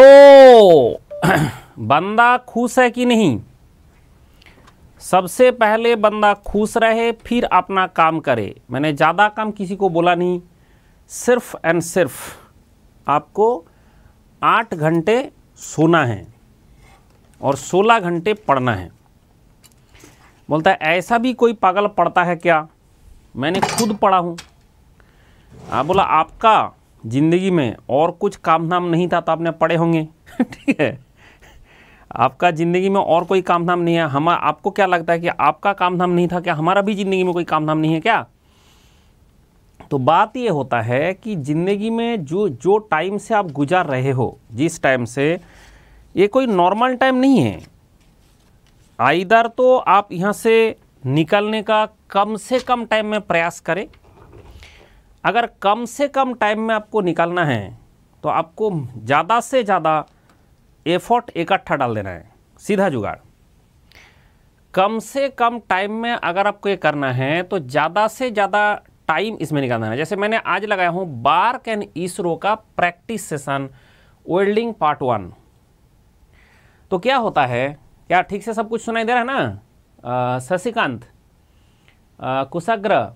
तो बंदा खुश है कि नहीं सबसे पहले बंदा खुश रहे फिर अपना काम करे मैंने ज़्यादा काम किसी को बोला नहीं सिर्फ एंड सिर्फ आपको आठ घंटे सोना है और सोलह घंटे पढ़ना है बोलता है ऐसा भी कोई पागल पढ़ता है क्या मैंने खुद पढ़ा हूँ आप बोला आपका ज़िंदगी में और कुछ काम धाम नहीं था तो आपने पढ़े होंगे ठीक है आपका ज़िंदगी में और कोई काम धाम नहीं है हम आपको क्या लगता है कि आपका काम धाम नहीं था क्या हमारा भी ज़िंदगी में कोई काम धाम नहीं है क्या तो बात यह होता है कि ज़िंदगी में जो जो टाइम से आप गुजार रहे हो जिस टाइम से ये कोई नॉर्मल टाइम नहीं है आइदर तो आप यहाँ से निकलने का कम से कम टाइम में प्रयास करें अगर कम से कम टाइम में आपको निकालना है तो आपको ज़्यादा से ज़्यादा एफर्ट इकट्ठा डाल देना है सीधा जुगाड़ कम से कम टाइम में अगर आपको ये करना है तो ज़्यादा से ज़्यादा टाइम इसमें निकालना है जैसे मैंने आज लगाया हूँ बार्क एंड इसरो का practice session welding part one तो क्या होता है क्या ठीक से सब कुछ सुनाई दे रहा है ना Shashikant Kushagrah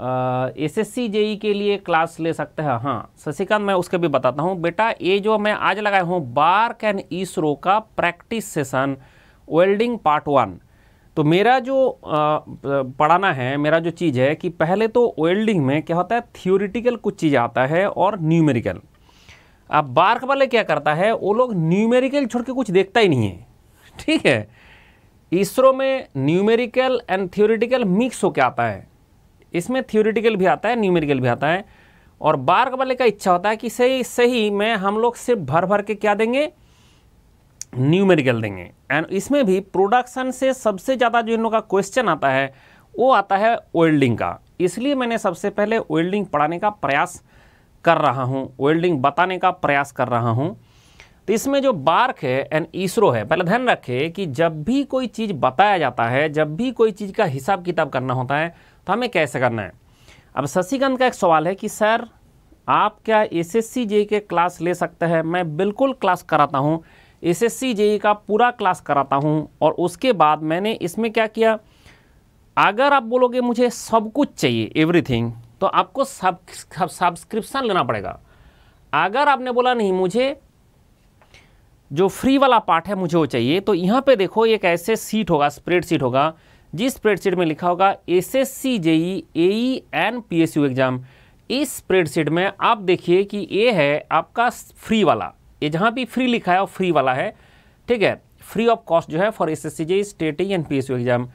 S S C JE के लिए क्लास ले सकते हैं हाँ शशिकांत मैं उसके भी बताता हूँ बेटा ये जो मैं आज लगाया हूँ बार्क एंड इसरो का practice session welding part one तो मेरा जो आ, पढ़ाना है मेरा जो चीज़ है कि पहले तो वेल्डिंग में क्या होता है थियोरिटिकल कुछ चीज़ आता है और न्यूमेरिकल अब बार्क वाले क्या करता है वो लोग न्यूमेरिकल छोड़ के कुछ देखता ही नहीं है ठीक है इसरो में न्यूमेरिकल एंड थियोरिटिकल मिक्स होकर आता है इसमें थ्योरिटिकल भी आता है न्यूमेरिकल भी आता है और बार्क वाले का इच्छा होता है कि सही सही में हम लोग सिर्फ भर भर के क्या देंगे न्यूमेरिकल देंगे एंड इसमें भी प्रोडक्शन से सबसे ज़्यादा जो इन लोग का क्वेश्चन आता है वो आता है वेल्डिंग का इसलिए मैंने सबसे पहले वेल्डिंग पढ़ाने का प्रयास कर रहा हूँ वेल्डिंग बताने का प्रयास कर रहा हूँ तो इसमें जो बार्क है एंड इसरो है पहले ध्यान रखें कि जब भी कोई चीज़ बताया जाता है जब भी कोई चीज़ का हिसाब किताब करना होता है तो हमें कैसे करना है अब शशिकंद का एक सवाल है कि सर आप क्या एस एस e के क्लास ले सकते हैं मैं बिल्कुल क्लास कराता हूँ एस एस e का पूरा क्लास कराता हूँ और उसके बाद मैंने इसमें क्या किया अगर आप बोलोगे मुझे सब कुछ चाहिए एवरीथिंग तो आपको सब सब्सक्रिप्शन लेना पड़ेगा अगर आपने बोला नहीं मुझे जो फ्री वाला पार्ट है मुझे वो चाहिए तो यहाँ पे देखो एक ऐसे सीट होगा स्प्रेड सीट होगा जिस स्प्रेडशीट में लिखा होगा S S C JE A and P S U exam इस स्प्रेडशीट में आप देखिए कि ये है आपका फ्री वाला ये जहाँ भी फ्री लिखा है वो फ्री वाला है ठीक है फ्री ऑफ कॉस्ट जो है for S S C JE state E and P S U exam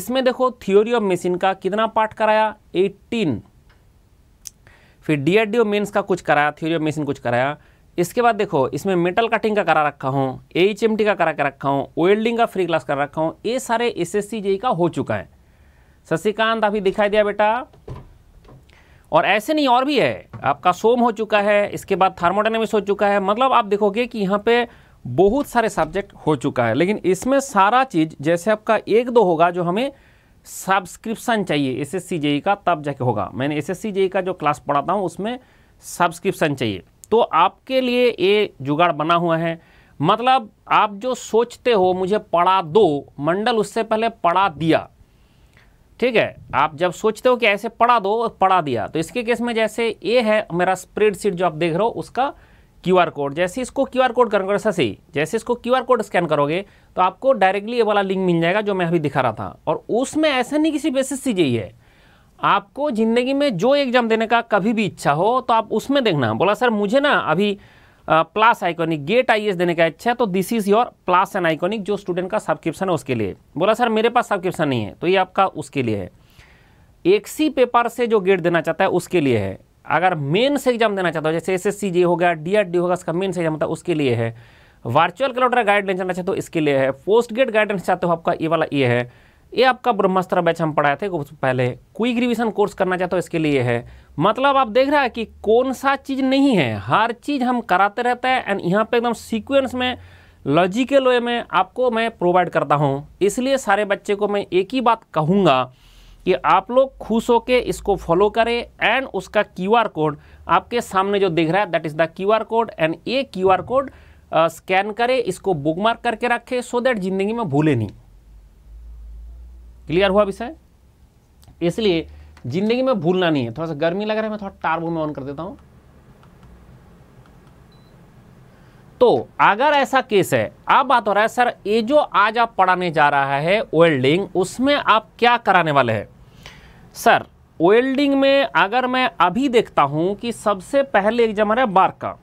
इसमें देखो थ्योरी ऑफ मशीन का कितना पार्ट कराया एट्टीन फिर D R D O mains का कुछ कराया थ्योरी ऑफ मशीन कुछ कराया इसके बाद देखो इसमें मेटल कटिंग का करा रखा हूँ एच का करा के रखा हूँ वेल्डिंग का फ्री क्लास करा रखा हूँ ये सारे एस एस का हो चुका है शशिकांत अभी दिखाई दिया बेटा और ऐसे नहीं और भी है आपका सोम हो चुका है इसके बाद थर्मोडाइनमिक्स हो चुका है मतलब आप देखोगे कि यहाँ पे बहुत सारे सब्जेक्ट हो चुका है लेकिन इसमें सारा चीज़ जैसे आपका एक दो होगा जो हमें सब्सक्रिप्शन चाहिए एस एस का तब जाके होगा मैंने एस एस का जो क्लास पढ़ाता हूँ उसमें सब्सक्रिप्शन चाहिए तो आपके लिए ये जुगाड़ बना हुआ है मतलब आप जो सोचते हो मुझे पढ़ा दो मंडल उससे पहले पढ़ा दिया ठीक है आप जब सोचते हो कि ऐसे पढ़ा दो पढ़ा दिया तो इसके केस में जैसे ये है मेरा स्प्रेडशीट जो आप देख रहे हो उसका क्यूआर कोड जैसे इसको क्यूआर कोड करोगे सर सही जैसे इसको क्यूआर कोड स्कैन करोगे तो आपको डायरेक्टली ये वाला लिंक मिल जाएगा जो मैं अभी दिखा रहा था और उसमें ऐसा नहीं किसी बेसिस से है आपको ज़िंदगी में जो एग्ज़ाम देने का कभी भी इच्छा हो तो आप उसमें देखना बोला सर मुझे ना अभी प्लस आइकॉनिक गेट आई देने का इच्छा है तो this is your plus and iconic जो स्टूडेंट का सब्सक्रिप्शन है उसके लिए बोला सर मेरे पास सब्सक्रिप्शन नहीं है तो ये आपका उसके लिए है एक सी पेपर से जो गेट देना चाहता है उसके लिए है अगर मेन्स एग्जाम देना चाहता हो जैसे एस एस हो गया डी होगा मेन मेन्स एग्जाम होता है उसके लिए है वर्चुअल कैलेंडर गाइडलाइन चाहना चाहते हो इसके लिए है पोस्ट गेट गाइडलाइन चाहते हो आपका ये वाला ये है ये आपका ब्रह्मास्त्र बैच हम पढ़ाए थे पहले कोई ग्रीविशन कोर्स करना चाहते हो इसके लिए है मतलब आप देख रहा है कि कौन सा चीज़ नहीं है हर चीज़ हम कराते रहते हैं एंड यहाँ पे एकदम सीक्वेंस में लॉजिकल वे में आपको मैं प्रोवाइड करता हूँ इसलिए सारे बच्चे को मैं एक ही बात कहूँगा कि आप लोग खुश होकर इसको फॉलो करें एंड उसका क्यू कोड आपके सामने जो दिख रहा है that is the Q code and ये क्यू कोड स्कैन करें इसको बुकमार्क करके रखें सो दैट ज़िंदगी में भूले नहीं क्लियर हुआ विषय इसलिए जिंदगी में भूलना नहीं है थोड़ा सा गर्मी लग रहा है मैं थोड़ा टार्बो में ऑन कर देता हूं तो अगर ऐसा केस है आप बात हो रहा है सर ये जो आज आप पढ़ाने जा रहा है वेल्डिंग उसमें आप क्या कराने वाले हैं सर वेल्डिंग में अगर मैं अभी देखता हूं कि सबसे पहले एग्जाम है बार का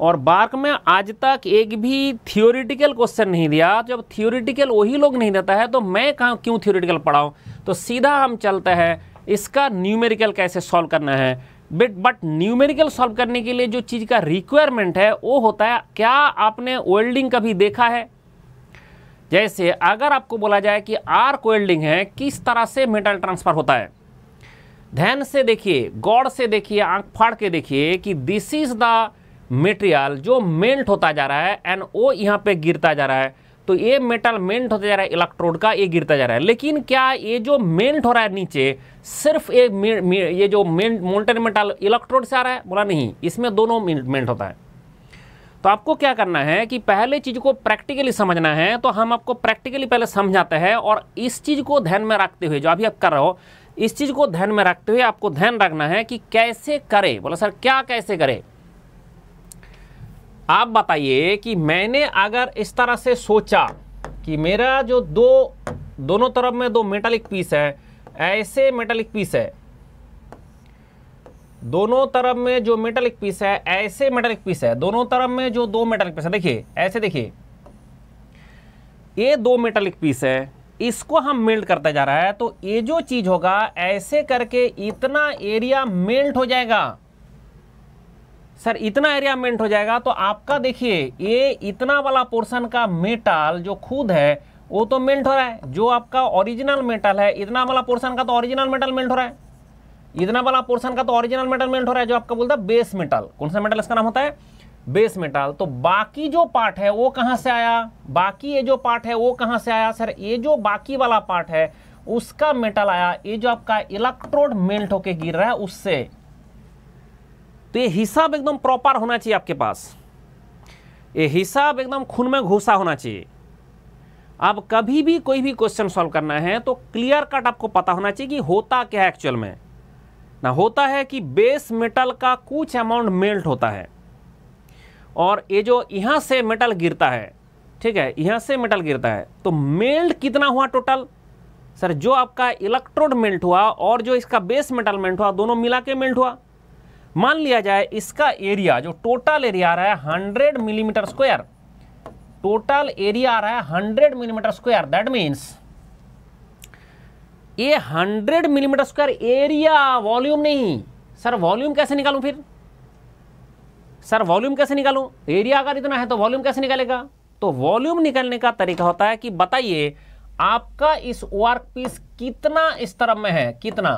और बार्क में आज तक एक भी थियोरिटिकल क्वेश्चन नहीं दिया जब थियोरिटिकल वही लोग नहीं देता है तो मैं कहाँ क्यों थियोरिटिकल पढ़ाऊँ तो सीधा हम चलते हैं इसका न्यूमेरिकल कैसे सॉल्व करना है बट बट न्यूमेरिकल सॉल्व करने के लिए जो चीज़ का रिक्वायरमेंट है वो होता है क्या आपने वेल्डिंग कभी देखा है जैसे अगर आपको बोला जाए कि आर्क वेल्डिंग है किस तरह से मेटल ट्रांसफ़र होता है ध्यान से देखिए गौड़ से देखिए आंख फाड़ के देखिए कि दिस इज़ द मेटेरियल जो मेल्ट होता जा रहा है एंड ओ यहाँ पे गिरता जा रहा है तो ये मेटल मेल्ट होता जा रहा है इलेक्ट्रोड का ये गिरता जा रहा है लेकिन क्या ये जो मेल्ट हो रहा है नीचे सिर्फ ये ये जो मेल्ट मोल्टन मेटल इलेक्ट्रोड से आ रहा है बोला नहीं इसमें दोनों मेल्ट होता है तो आपको क्या करना है कि पहले चीज़ को प्रैक्टिकली समझना है तो हम आपको प्रैक्टिकली पहले समझाते हैं और इस चीज़ को ध्यान में रखते हुए जो अभी आप कर रहे हो इस चीज़ को ध्यान में रखते हुए आपको ध्यान रखना है कि कैसे करें बोला सर क्या कैसे करें आप बताइए कि मैंने अगर इस तरह से सोचा कि मेरा जो दो दोनों तरफ में दो मेटालिक पीस है ऐसे मेटालिक पीस है दोनों तरफ में जो मेटालिक पीस है ऐसे मेटालिक पीस है दोनों तरफ में जो दो मेटालिक पीस है देखिए ऐसे देखिए ये दो मेटालिक पीस है इसको हम मेल्ट करते जा रहा है तो ये जो चीज़ होगा ऐसे करके इतना एरिया मेल्ट हो जाएगा सर इतना एरिया मेंट हो जाएगा तो आपका देखिए ये इतना वाला पोर्शन का मेटल जो खुद है वो तो मेल्ट हो रहा है जो आपका ओरिजिनल मेटल है इतना वाला पोर्शन का तो ओरिजिनल मेटल मेल्ट हो रहा है इतना वाला पोर्शन का तो ओरिजिनल मेटल मेल्ट हो रहा है जो आपका बोलता है बेस मेटल कौन सा मेटल इसका नाम होता है बेस मेटल तो बाकी जो पार्ट है वो कहाँ से आया बाकी ये जो पार्ट है वो कहाँ से आया सर ये जो बाकी वाला पार्ट है उसका मेटल आया ये जो आपका इलेक्ट्रोड मेल्ट होके गिर रहा है उससे तो ये हिसाब एकदम प्रॉपर होना चाहिए आपके पास ये हिसाब एकदम खून में घुसा होना चाहिए आप कभी भी कोई भी क्वेश्चन सॉल्व करना है तो क्लियर कट आपको पता होना चाहिए कि होता क्या है एक्चुअल में ना होता है कि बेस मेटल का कुछ अमाउंट मेल्ट होता है और ये जो यहाँ से मेटल गिरता है ठीक है यहाँ से मेटल गिरता है तो मेल्ट कितना हुआ टोटल सर जो आपका इलेक्ट्रोड मेल्ट हुआ और जो इसका बेस मेटल मेल्ट हुआ दोनों मिला के मेल्ट हुआ मान लिया जाए इसका एरिया जो टोटल एरिया आ रहा है hundred millimetre square total area आ रहा है hundred millimetre square that means ये hundred millimetre square area volume नहीं सर वॉल्यूम कैसे निकालूं फिर सर वॉल्यूम कैसे निकालूं एरिया अगर इतना है तो वॉल्यूम कैसे निकालेगा तो वॉल्यूम निकालने का तरीका होता है कि बताइए आपका इस वर्क पीस कितना इस तरफ में है कितना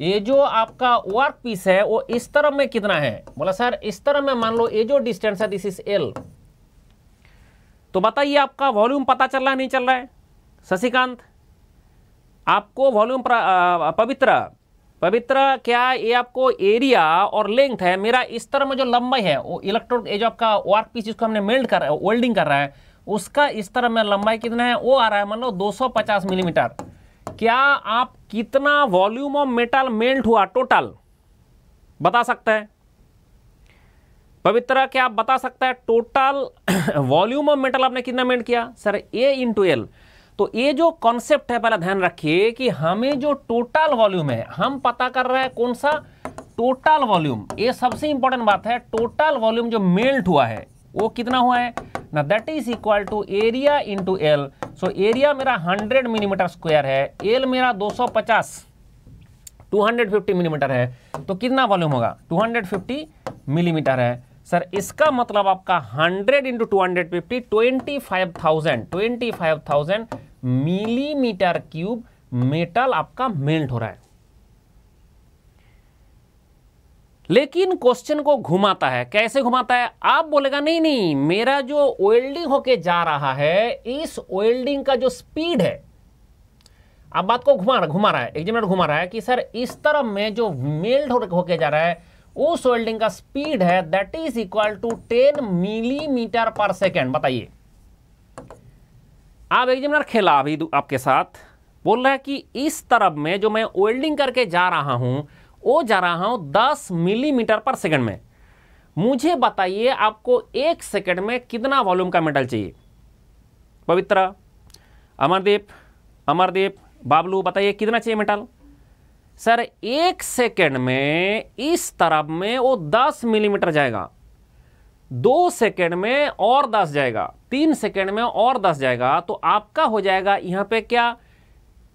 ये जो आपका वर्क पीस है वो इस तरफ में कितना है बोला सर इस तरफ में मान लो ये जो डिस्टेंस है दिस इज एल तो बताइए आपका वॉल्यूम पता चल रहा है नहीं चल रहा है शशिकांत आपको वॉल्यूम पवित्र पवित्र क्या ये आपको एरिया और लेंथ है मेरा इस तरह में जो लंबाई है वो इलेक्ट्रोड ये जो आपका वर्क पीस जिसको हमने मेल्ड कर रहा है वेल्डिंग कर रहा है उसका इस तरह में लंबाई कितना है वो आ रहा है मान लो 250 मिलीमीटर क्या आप कितना वॉल्यूम ऑफ मेटल मेल्ट हुआ टोटल बता सकता है पवित्रा क्या आप बता सकते हैं टोटल वॉल्यूम ऑफ मेटल आपने कितना मेल्ट किया सर ए इंटू एल तो ये जो कॉन्सेप्ट है पहला ध्यान रखिए कि हमें जो टोटल वॉल्यूम है हम पता कर रहे हैं कौन सा टोटल वॉल्यूम ये सबसे इंपॉर्टेंट बात है टोटल वॉल्यूम जो मेल्ट हुआ है वो कितना हुआ है ना that is equal to area into L so area मेरा 100 मिलीमीटर स्क्वायर है एल मेरा 250 250 मिलीमीटर है तो कितना वॉल्यूम होगा 250 मिलीमीटर है सर इसका मतलब आपका 100 into two hundred fifty twenty five thousand twenty five thousand millimetre cube metal आपका मेल्ट हो रहा है लेकिन क्वेश्चन को घुमाता है कैसे घुमाता है आप बोलेगा नहीं नहीं मेरा जो वेल्डिंग होके जा रहा है इस वेल्डिंग का जो स्पीड है आप बात को घुमा घुमा रहा है एग्जामिनर घुमा रहा है कि सर इस तरफ में जो मेल्ड होके जा रहा है उस वेल्डिंग का स्पीड है that is equal to ten millimetre per second बताइए आप एग्जामिनर खेला अभी आपके साथ बोल रहा है कि इस तरफ में जो मैं वेल्डिंग करके जा रहा हूं वो जा रहा हूँ दस मिलीमीटर पर सेकेंड में मुझे बताइए आपको एक सेकेंड में कितना वॉल्यूम का मेटल चाहिए पवित्र अमरदीप अमरदीप बाबलू बताइए कितना चाहिए मेटल सर एक सेकेंड में इस तरफ में वो दस मिलीमीटर जाएगा दो सेकेंड में और दस जाएगा तीन सेकेंड में और दस जाएगा तो आपका हो जाएगा यहाँ पे क्या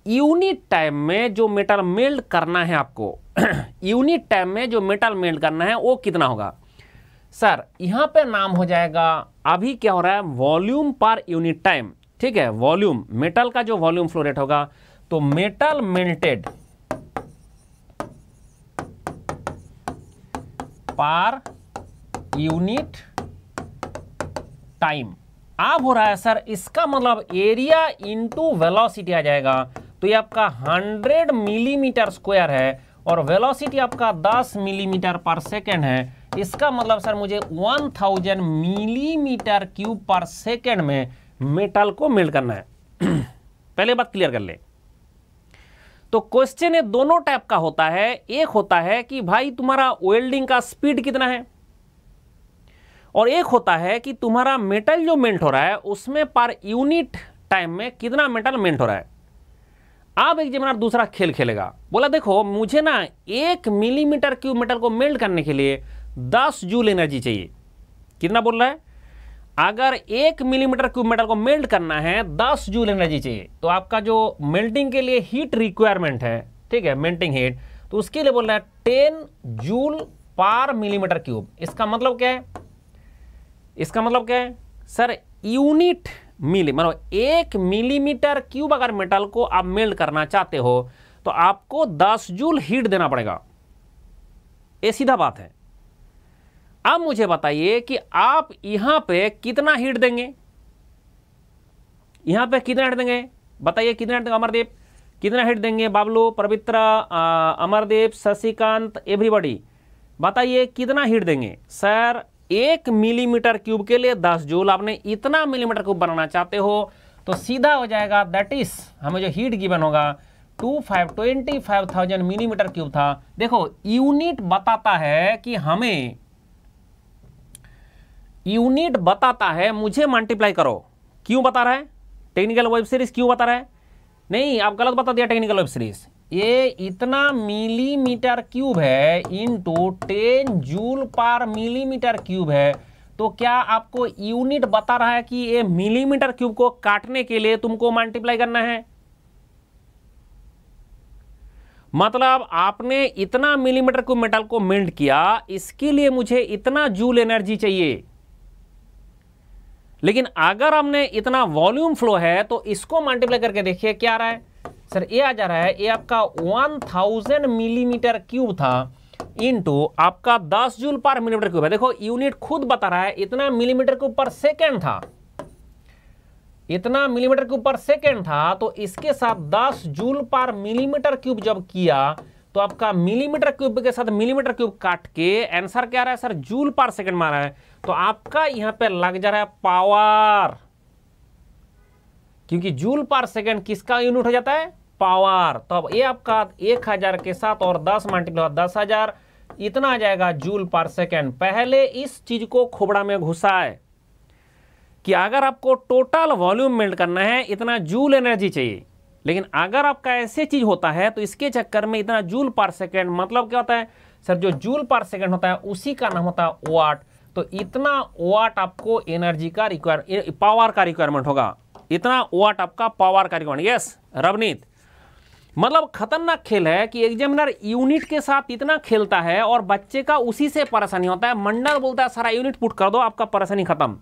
यूनिट टाइम में जो मेटल मेल्ट करना है आपको यूनिट टाइम में जो मेटल मेल्ट करना है वो कितना होगा सर यहाँ पे नाम हो जाएगा अभी क्या हो रहा है वॉल्यूम पर यूनिट टाइम ठीक है वॉल्यूम मेटल का जो वॉल्यूम फ्लो रेट होगा तो metal melted per unit time आप हो रहा है सर इसका मतलब एरिया इनटू वेलोसिटी आ जाएगा तो ये आपका 100 मिलीमीटर स्क्वायर है और वेलोसिटी आपका 10 मिलीमीटर पर सेकेंड है इसका मतलब सर मुझे 1000 मिलीमीटर क्यूब पर सेकेंड में मेटल को मेल्ट करना है पहले बात क्लियर कर ले तो क्वेश्चन दोनों टाइप का होता है एक होता है कि भाई तुम्हारा वेल्डिंग का स्पीड कितना है और एक होता है कि तुम्हारा मेटल जो मेल्ट हो रहा है उसमें पर यूनिट टाइम में कितना मेटल मेल्ट हो रहा है अब एक जमीनार दूसरा खेल खेलेगा बोला देखो मुझे ना एक मिलीमीटर क्यूब मेटल को मेल्ट करने के लिए दस जूल एनर्जी चाहिए कितना बोल रहा है अगर एक मिलीमीटर क्यूब मेटल को मेल्ट करना है दस जूल एनर्जी चाहिए तो आपका जो मेल्टिंग के लिए हीट रिक्वायरमेंट है ठीक है मेल्टिंग हीट तो उसके लिए बोल रहा है ten joule per millimetre cube इसका मतलब क्या है इसका मतलब क्या है सर यूनिट मिली मानो एक मिलीमीटर क्यूब अगर मेटल को आप मेल्ट करना चाहते हो तो आपको 10 जूल हीट देना पड़ेगा ये सीधा बात है अब मुझे बताइए कि आप यहां पे कितना हीट देंगे यहां पे कितना हीट देंगे बताइए कितना हीट देंगे अमरदीप कितना हीट देंगे बाबलू पवित्रा अमरदीप शशिकांत एवरीबडी बताइए कितना हीट देंगे सर एक मिलीमीटर क्यूब के लिए दस जूल आपने इतना मिलीमीटर क्यूब बनाना चाहते हो तो सीधा हो जाएगा दैट इज हमें जो हीट गिवन होगा two five twenty five thousand millimetre cube था देखो यूनिट बताता है कि हमें यूनिट बताता है मुझे मल्टीप्लाई करो क्यों बता रहा है टेक्निकल वेब सीरीज क्यों बता रहा है नहीं आप गलत बता दिया टेक्निकल वेब सीरीज ये इतना मिलीमीटर क्यूब है into ten joule per millimetre cube है तो क्या आपको यूनिट बता रहा है कि ये मिलीमीटर क्यूब को काटने के लिए तुमको मल्टीप्लाई करना है मतलब आपने इतना मिलीमीटर क्यूब मेटल को मेल्ट किया इसके लिए मुझे इतना जूल एनर्जी चाहिए लेकिन अगर हमने इतना वॉल्यूम फ्लो है तो इसको मल्टीप्लाई करके देखिए क्या रहा है सर ये आ जा रहा है ये आपका 1000 मिलीमीटर क्यूब था इनटू आपका 10 जूल पर मिलीमीटर क्यूब है देखो यूनिट खुद बता रहा है इतना मिलीमीटर क्यूब पर सेकेंड था इतना मिलीमीटर क्यूब पर सेकेंड था तो इसके साथ 10 जूल पर मिलीमीटर क्यूब जब किया तो आपका मिलीमीटर क्यूब के साथ मिलीमीटर क्यूब काट के आंसर क्या रहा है सर जूल पर सेकेंड मारा है तो आपका यहां पे लग जा रहा है पावर क्योंकि जूल पर सेकेंड किसका यूनिट हो जाता है पावर तब तो ये आपका एक हजार के साथ और दस मल्टीपल हुआ दस हजार इतना आ जाएगा जूल पर सेकेंड पहले इस चीज को खोबड़ा में घुसाए कि अगर आपको टोटल वॉल्यूम मेल्ट करना है इतना जूल एनर्जी चाहिए लेकिन अगर आपका ऐसे चीज होता है तो इसके चक्कर में इतना जूल पर सेकेंड मतलब क्या होता है सर जो जूल पर सेकेंड होता है उसी का नाम होता है वाट तो इतना वाट आपको एनर्जी का रिक्वायर पावर का रिक्वायरमेंट होगा इतना वाट आपका पावर का रिक्वायरमेंट यस रवनीत मतलब खतरनाक खेल है कि एग्जामिनर यूनिट के साथ इतना खेलता है और बच्चे का उसी से परेशानी होता है मंडल बोलता है सारा यूनिट पुट कर दो आपका परेशानी खत्म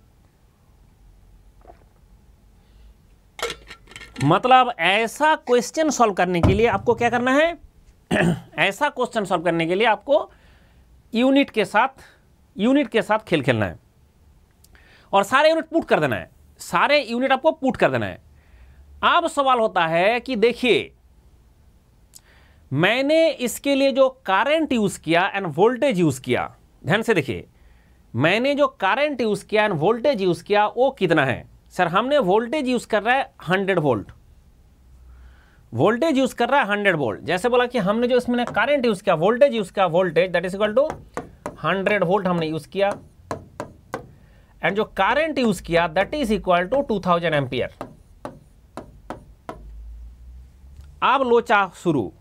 मतलब ऐसा क्वेश्चन सॉल्व करने के लिए आपको क्या करना है ऐसा क्वेश्चन सॉल्व करने के लिए आपको यूनिट के साथ यूनिट के साथ खेल खेलना है और सारे यूनिट पुट कर देना है सारे यूनिट आपको पुट कर देना है अब सवाल होता है कि देखिए मैंने इसके लिए जो करंट यूज़ किया एंड वोल्टेज यूज़ किया ध्यान से देखिए मैंने जो करंट यूज़ किया एंड वोल्टेज यूज़ किया वो कितना है सर हमने वोल्टेज यूज़ कर रहा है हंड्रेड वोल्ट वोल्टेज यूज़ कर रहा है हंड्रेड वोल्ट जैसे बोला कि हमने जो इसमें करंट यूज़ किया वोल्टेज यूज़ किया voltage that is equal to hundred volt हमने यूज़ किया एंड जो करंट यूज़ किया that is equal to two thousand ampere अब लोचा शुरू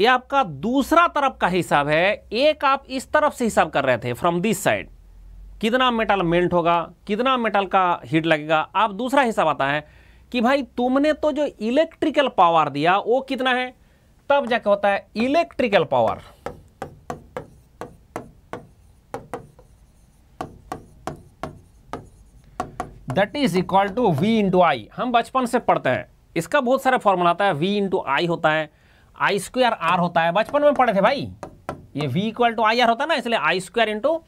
ये आपका दूसरा तरफ का हिसाब है एक आप इस तरफ से हिसाब कर रहे थे फ्रॉम दिस साइड कितना मेटल मेल्ट होगा कितना मेटल का हीट लगेगा आप दूसरा हिसाब आता है कि भाई तुमने तो जो इलेक्ट्रिकल पावर दिया वो कितना है तब जाके होता है electrical power that is equal to V into I हम बचपन से पढ़ते हैं इसका बहुत सारा फॉर्मूला आता है वी इंटू आई होता है आई स्क्वायर आर होता है बचपन में पढ़े थे भाई ये V equal to I R होता है ना इसलिए आई स्क्वायर इंटू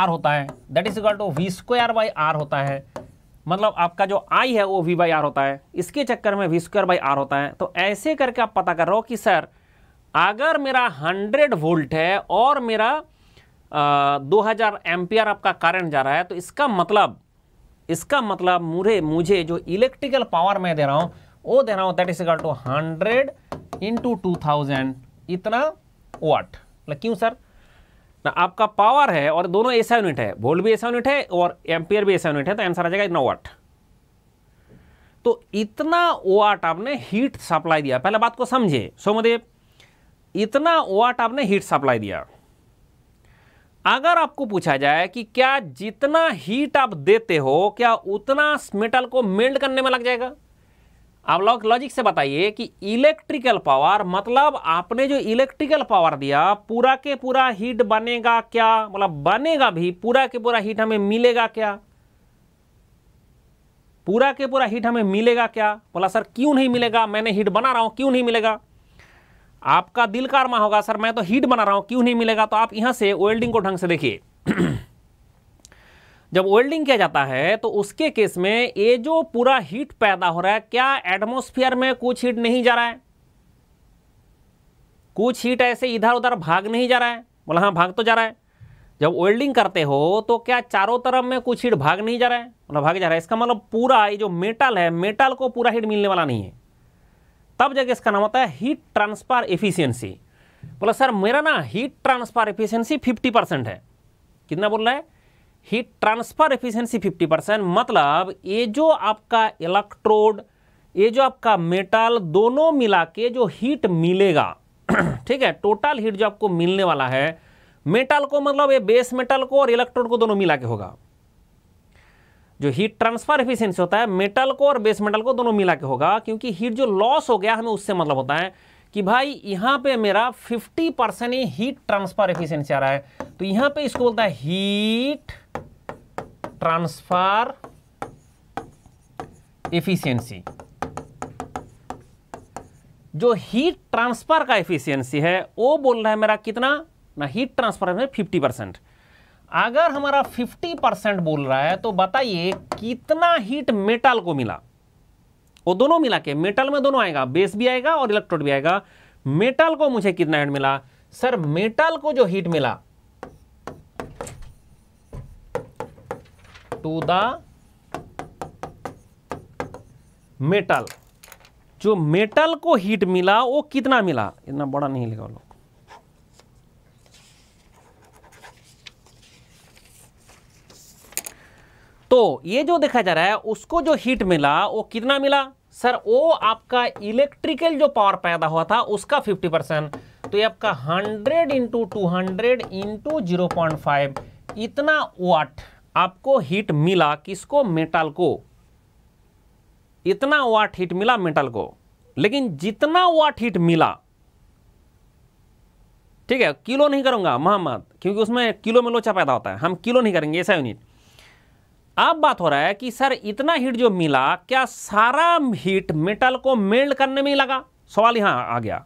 आर होता है that is equal to V square by R होता है मतलब आपका जो आई है वो वी बाई आर होता है इसके चक्कर में वी स्क्वायर बाई आर होता है तो ऐसे करके आप पता कर रहे हो कि सर अगर मेरा हंड्रेड वोल्ट है और मेरा दो हज़ार एम्पियर आपका करंट जा रहा है तो इसका मतलब इसका मतलब मुझे मुझे जो इलेक्ट्रिकल पावर मैं दे रहा हूँ वो दे रहा हूँ that is equal to hundred into two thousand इतना वाट मतलब क्यों सर ना आपका पावर है और दोनों ऐसा यूनिट है वोल्ट भी ऐसा यूनिट है और एम्पियर भी ऐसा यूनिट है तो आंसर आ जाएगा इतना वाट तो इतना वाट आपने हीट सप्लाई दिया पहले बात को समझे सोमदेव इतना वाट आपने हीट सप्लाई दिया अगर आपको पूछा जाए कि क्या जितना हीट आप देते हो क्या उतना मेटल को मेल्ट करने में लग जाएगा आप लोग लॉजिक से बताइए कि इलेक्ट्रिकल पावर मतलब आपने जो इलेक्ट्रिकल पावर दिया पूरा के पूरा हीट बनेगा क्या मतलब बनेगा भी पूरा के पूरा हीट हमें मिलेगा क्या पूरा के पूरा हीट हमें मिलेगा क्या बोला सर क्यों नहीं मिलेगा मैंने हीट बना रहा हूं क्यों नहीं मिलेगा आपका दिल कारमा होगा सर मैं तो हीट बना रहा हूं क्यों नहीं मिलेगा तो आप यहां से वेल्डिंग को ढंग से देखिए जब वेल्डिंग किया जाता है तो उसके केस में ये जो पूरा हीट पैदा हो रहा है क्या एटमोस्फियर में कुछ हीट नहीं जा रहा है कुछ हीट ऐसे इधर उधर भाग नहीं जा रहा है बोला हाँ भाग तो जा रहा है जब वेल्डिंग करते हो तो क्या चारों तरफ में कुछ हीट भाग नहीं जा रहा है बोला भाग जा रहा है इसका मतलब पूरा ये जो मेटल है मेटल को पूरा हीट मिलने वाला नहीं है तब जगह इसका नाम होता है हीट ट्रांसफर एफिशिएंसी बोला सर मेरा ना हीट ट्रांसफर एफिशिएंसी 50 परसेंट है कितना बोल रहा है हीट ट्रांसफर एफिशिएंसी 50 परसेंट मतलब ये जो आपका इलेक्ट्रोड ये जो आपका मेटल दोनों मिला के जो हीट मिलेगा ठीक है टोटल हीट जो आपको मिलने वाला है मेटल को मतलब ये बेस मेटल को और इलेक्ट्रोड को दोनों मिला के होगा जो हीट ट्रांसफर एफिशिएंसी होता है मेटल को और बेस मेटल को दोनों मिला के होगा क्योंकि हीट जो लॉस हो गया हमें उससे मतलब होता है कि भाई यहाँ पे मेरा 50 परसेंट हीट ट्रांसफर एफिशिएंसी आ रहा है तो यहाँ पे इसको बोलता है हीट ट्रांसफर एफिशिएंसी जो हीट ट्रांसफर का एफिशिएंसी है वो बोल रहा है मेरा कितना ना हीट ट्रांसफर है फिफ्टी परसेंट अगर हमारा फिफ्टी परसेंट बोल रहा है तो बताइए कितना हीट मेटल को मिला वो दोनों मिला के मेटल में दोनों आएगा बेस भी आएगा और इलेक्ट्रोड भी आएगा मेटल को मुझे कितना हीट मिला सर मेटल को जो हीट मिला टू द मेटल जो मेटल को हीट मिला वो कितना मिला इतना बड़ा नहीं लिखा लोग तो ये जो देखा जा रहा है उसको जो हीट मिला वो कितना मिला सर वो आपका इलेक्ट्रिकल जो पावर पैदा हुआ था उसका 50 परसेंट तो ये आपका 100 into two hundred into zero point five इतना वाट आपको हीट मिला किसको मेटल को इतना वाट हीट मिला मेटल को लेकिन जितना वाट हीट मिला ठीक है किलो नहीं करूंगा मोहम्मद क्योंकि उसमें किलो में लोचा पैदा होता है हम किलो नहीं करेंगे ऐसा यूनिट अब बात हो रहा है कि सर इतना हीट जो मिला क्या सारा हीट मेटल को मेल्ट करने में ही लगा सवाल यहां आ गया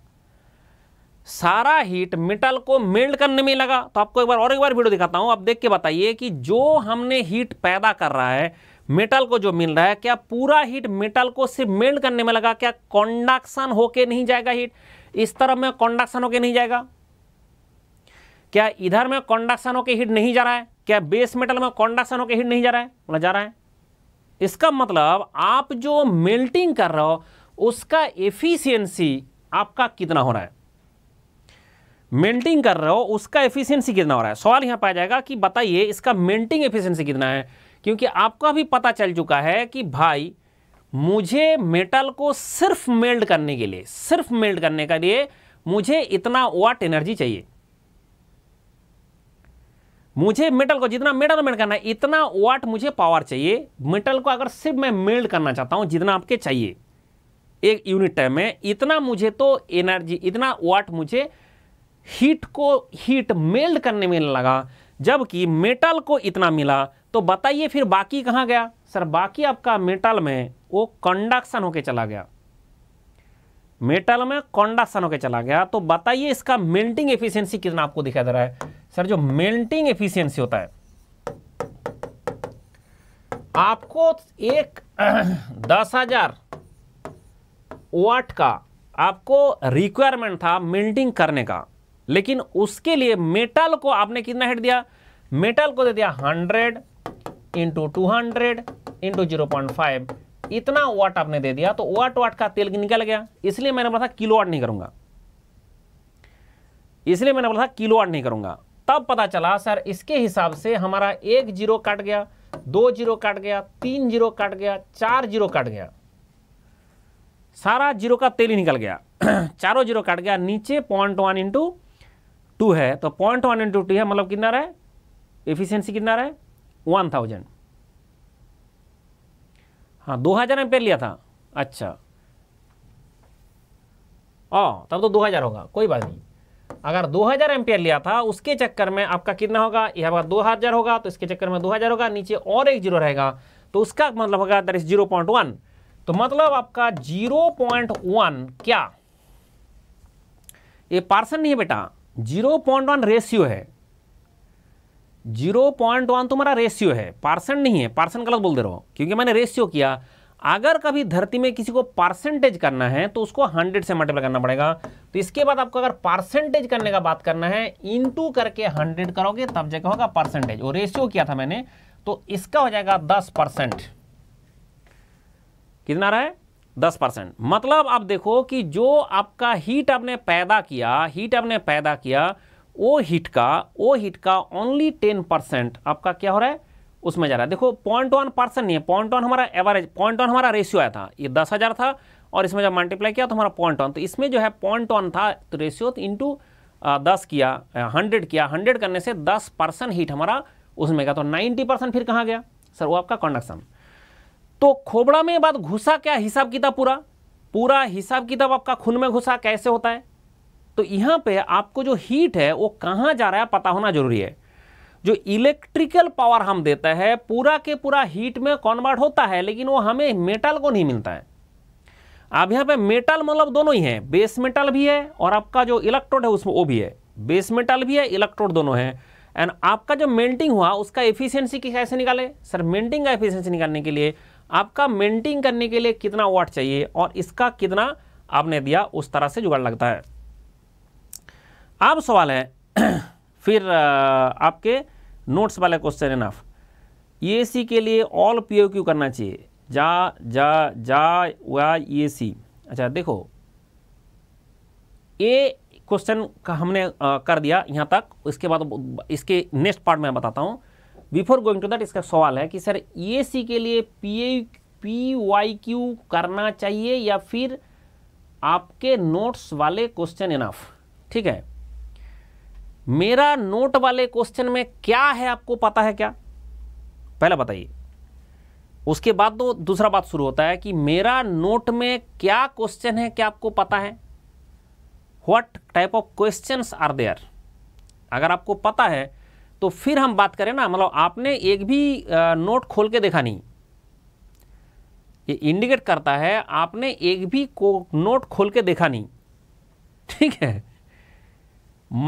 सारा हीट मेटल को मेल्ट करने में लगा तो आपको एक बार और एक बार वीडियो दिखाता हूं आप देख के बताइए कि जो हमने हीट पैदा कर रहा है मेटल को जो मिल रहा है क्या पूरा हीट मेटल को सिर्फ मेल्ट करने में लगा क्या कॉन्डक्शन होके नहीं जाएगा हीट इस तरफ में कॉन्डक्शन होके नहीं जाएगा क्या इधर में कॉन्डक्शन होके हीट नहीं जा रहा है क्या बेस मेटल में कॉन्डक्शन होके हीट नहीं जा रहा है बोला जा रहा है इसका मतलब आप जो मेल्टिंग कर रहे हो उसका एफिशियंसी आपका कितना हो रहा है मेल्टिंग कर रहे हो उसका एफिशिएंसी कितना हो रहा है सवाल यहाँ पाया जाएगा कि बताइए इसका मेल्टिंग एफिशिएंसी कितना है क्योंकि आपका भी पता चल चुका है कि भाई मुझे मेटल को सिर्फ मेल्ट करने के लिए सिर्फ मेल्ट करने के लिए मुझे इतना वाट एनर्जी चाहिए मुझे मेटल को जितना मेटल मेल्ट करना है इतना वाट मुझे पावर चाहिए मेटल को अगर सिर्फ मैं मेल्ट करना चाहता हूं जितना आपके चाहिए एक यूनिट टाइम में इतना मुझे तो एनर्जी इतना वाट मुझे हीट को हीट मेल्ड करने में लगा जबकि मेटल को इतना मिला तो बताइए फिर बाकी कहाँ गया सर बाकी आपका मेटल में वो कंडक्शन होके चला गया मेटल में कंडक्शन होके चला गया तो बताइए इसका मेल्टिंग एफिशिएंसी कितना आपको दिखाई दे रहा है सर जो मेल्टिंग एफिशिएंसी होता है आपको एक दस हजार वाट का आपको रिक्वायरमेंट था मेल्टिंग करने का लेकिन उसके लिए मेटल को आपने कितना हेड दिया मेटल को दे दिया hundred into two hundred into zero point five इतना वाट आपने दे दिया तो वाट वाट का तेल निकल गया इसलिए मैंने बोला था किलो वाट नहीं करूंगा इसलिए मैंने बोला था किलो वाट नहीं करूंगा तब पता चला सर इसके हिसाब से हमारा एक जीरो काट गया दो जीरो काट गया तीन जीरो काट गया चार जीरो काट गया सारा जीरो का तेल ही निकल गया चारों जीरो काट गया नीचे पॉइंट वन इंटू टू है तो पॉइंट वन इंटू टू है मतलब कितना रहा है एफिशिएंसी कितना रहा है वन थाउजेंड हाँ दो हज़ार एम्पेयर लिया था अच्छा ओ हाँ, तब तो दो हज़ार होगा कोई बात नहीं अगर 2000 एम्पियर लिया था उसके चक्कर में आपका कितना होगा यह दो 2000 होगा तो इसके चक्कर में 2000 होगा नीचे और एक जीरो रहेगा तो उसका मतलब होगा that is zero point one तो मतलब आपका जीरो पॉइंट वन क्या ये पार्सन नहीं है बेटा जीरो पॉइंट वन रेशियो है जीरो पॉइंट वन तुम्हारा रेशियो है पार्सन नहीं है पार्सन गलत बोल दे रहा हो क्योंकि मैंने रेशियो किया अगर कभी धरती में किसी को परसेंटेज करना है तो उसको हंड्रेड से मल्टीप्लाई करना पड़ेगा तो इसके बाद आपको अगर परसेंटेज करने का बात करना है इनटू करके हंड्रेड करोगे तब जगह होगा परसेंटेज और रेशियो किया था मैंने तो इसका हो जाएगा दस परसेंट कितना रहा है दस परसेंट मतलब आप देखो कि जो आपका हीट आपने पैदा किया हीट आपने पैदा किया वो हीट का वो हीट का ओनली टेन परसेंट आपका क्या हो रहा है उसमें जा रहा है देखो पॉइंट वन परसेंट नहीं है पॉइंट वन हमारा एवरेज पॉइंट वन हमारा रेशियो आया था ये दस हज़ार था और इसमें जब मल्टीप्लाई किया तो हमारा पॉइंट वन तो इसमें जो है पॉइंट वन था तो रेशियो तो इंटू दस किया हंड्रेड किया हंड्रेड करने से दस परसेंट हीट हमारा उसमें गया तो नाइन्टी परसेंट फिर कहाँ गया सर वो आपका कंडक्शन तो खोबड़ा में बात घुसा क्या हिसाब किताब पूरा पूरा हिसाब किताब आपका खून में घुसा कैसे होता है तो यहाँ पे आपको जो हीट है वो कहाँ जा रहा है पता होना जरूरी है जो इलेक्ट्रिकल पावर हम देते हैं पूरा के पूरा हीट में कन्वर्ट होता है लेकिन वो हमें मेटल को नहीं मिलता है आप यहाँ पे मेटल मतलब दोनों ही है बेस मेटल भी है और आपका जो इलेक्ट्रोड है उसमें वो भी है बेस मेटल भी है इलेक्ट्रोड दोनों है एंड आपका जो मेल्टिंग हुआ उसका एफिशिएंसी कैसे निकाले सर मेल्टिंग का एफिशिएंसी निकालने के लिए आपका मेंटिंग करने के लिए कितना वाट चाहिए और इसका कितना आपने दिया उस तरह से जुगाड़ लगता है अब सवाल है फिर आपके नोट्स वाले क्वेश्चन है ए सी e के लिए ऑल पी क्यू करना चाहिए जा जा जा या ए e सी अच्छा देखो ये क्वेश्चन का हमने कर दिया यहाँ तक इसके बाद इसके नेक्स्ट पार्ट में बताता हूँ बिफोर गोइंग टू दैट इसका सवाल है कि सर ए सी के लिए P A P Y Q करना चाहिए या फिर आपके नोट्स वाले क्वेश्चन इनफ ठीक है मेरा नोट वाले क्वेश्चन में क्या है आपको पता है क्या पहला बताइए उसके बाद तो दूसरा बात शुरू होता है कि मेरा नोट में क्या क्वेश्चन है क्या आपको पता है what type of questions are there अगर आपको पता है तो फिर हम बात करें ना मतलब आपने एक भी नोट खोल के देखा नहीं ये इंडिकेट करता है आपने एक भी को नोट खोल के देखा नहीं ठीक है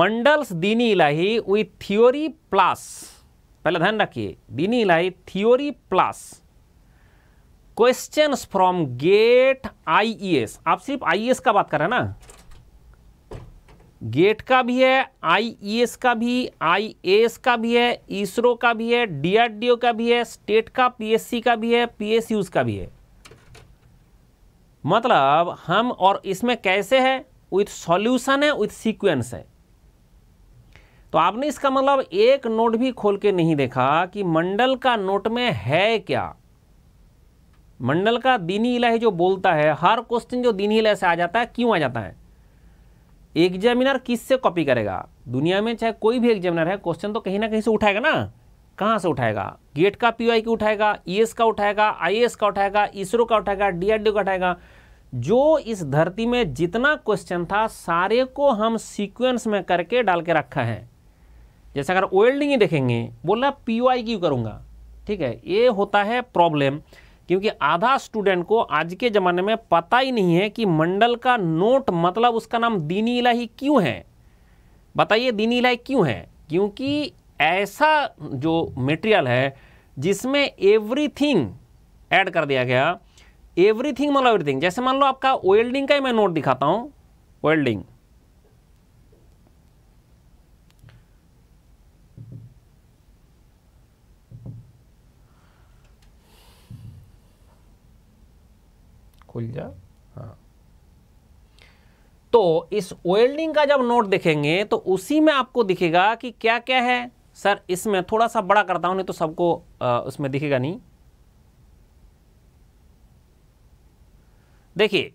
मंडल्स दीनी इलाही विथ थ्योरी प्लस पहले ध्यान रखिए दीनी इलाही theory plus questions from GATE IES आप सिर्फ आईईएस e का बात कर रहे हैं ना गेट का भी है आईईएस e का भी आईएएस का भी है इसरो का भी है डीआरडीओ का भी है स्टेट का पीएससी का भी है पीएसयूज का भी है मतलब हम और इसमें कैसे है विथ सॉल्यूशन है विथ सीक्वेंस है तो आपने इसका मतलब एक नोट भी खोल के नहीं देखा कि मंडल का नोट में है क्या मंडल का दीनी इलाही जो बोलता है हर क्वेश्चन जो दीनी इलाही से आ जाता है क्यों आ जाता है एग्जामिनर किससे कॉपी करेगा दुनिया में चाहे कोई भी एग्जामिनर है क्वेश्चन तो कहीं ना कहीं से उठाएगा ना कहाँ से उठाएगा गेट का पीवाई की उठाएगा ईएस e का उठाएगा आईएएस का उठाएगा इसरो का उठाएगा डीआरडीओ का उठाएगा जो इस धरती में जितना क्वेश्चन था सारे को हम सीक्वेंस में करके डाल के रखा है जैसे अगर वेल्डिंग ही देखेंगे बोला पी क्यू करूँगा ठीक है ये होता है प्रॉब्लम क्योंकि आधा स्टूडेंट को आज के ज़माने में पता ही नहीं है कि मंडल का नोट मतलब उसका नाम दीनी इलाही क्यों है बताइए दीनी इलाही क्यों है क्योंकि ऐसा जो मटेरियल है जिसमें एवरीथिंग ऐड कर दिया गया एवरीथिंग मतलब एवरीथिंग जैसे मान लो आपका वेल्डिंग का ही मैं नोट दिखाता हूँ वेल्डिंग खुल जा हाँ तो इस वेल्डिंग का जब नोट देखेंगे तो उसी में आपको दिखेगा कि क्या क्या है सर इसमें थोड़ा सा बड़ा करता हूं नहीं तो सबको उसमें दिखेगा नहीं देखिए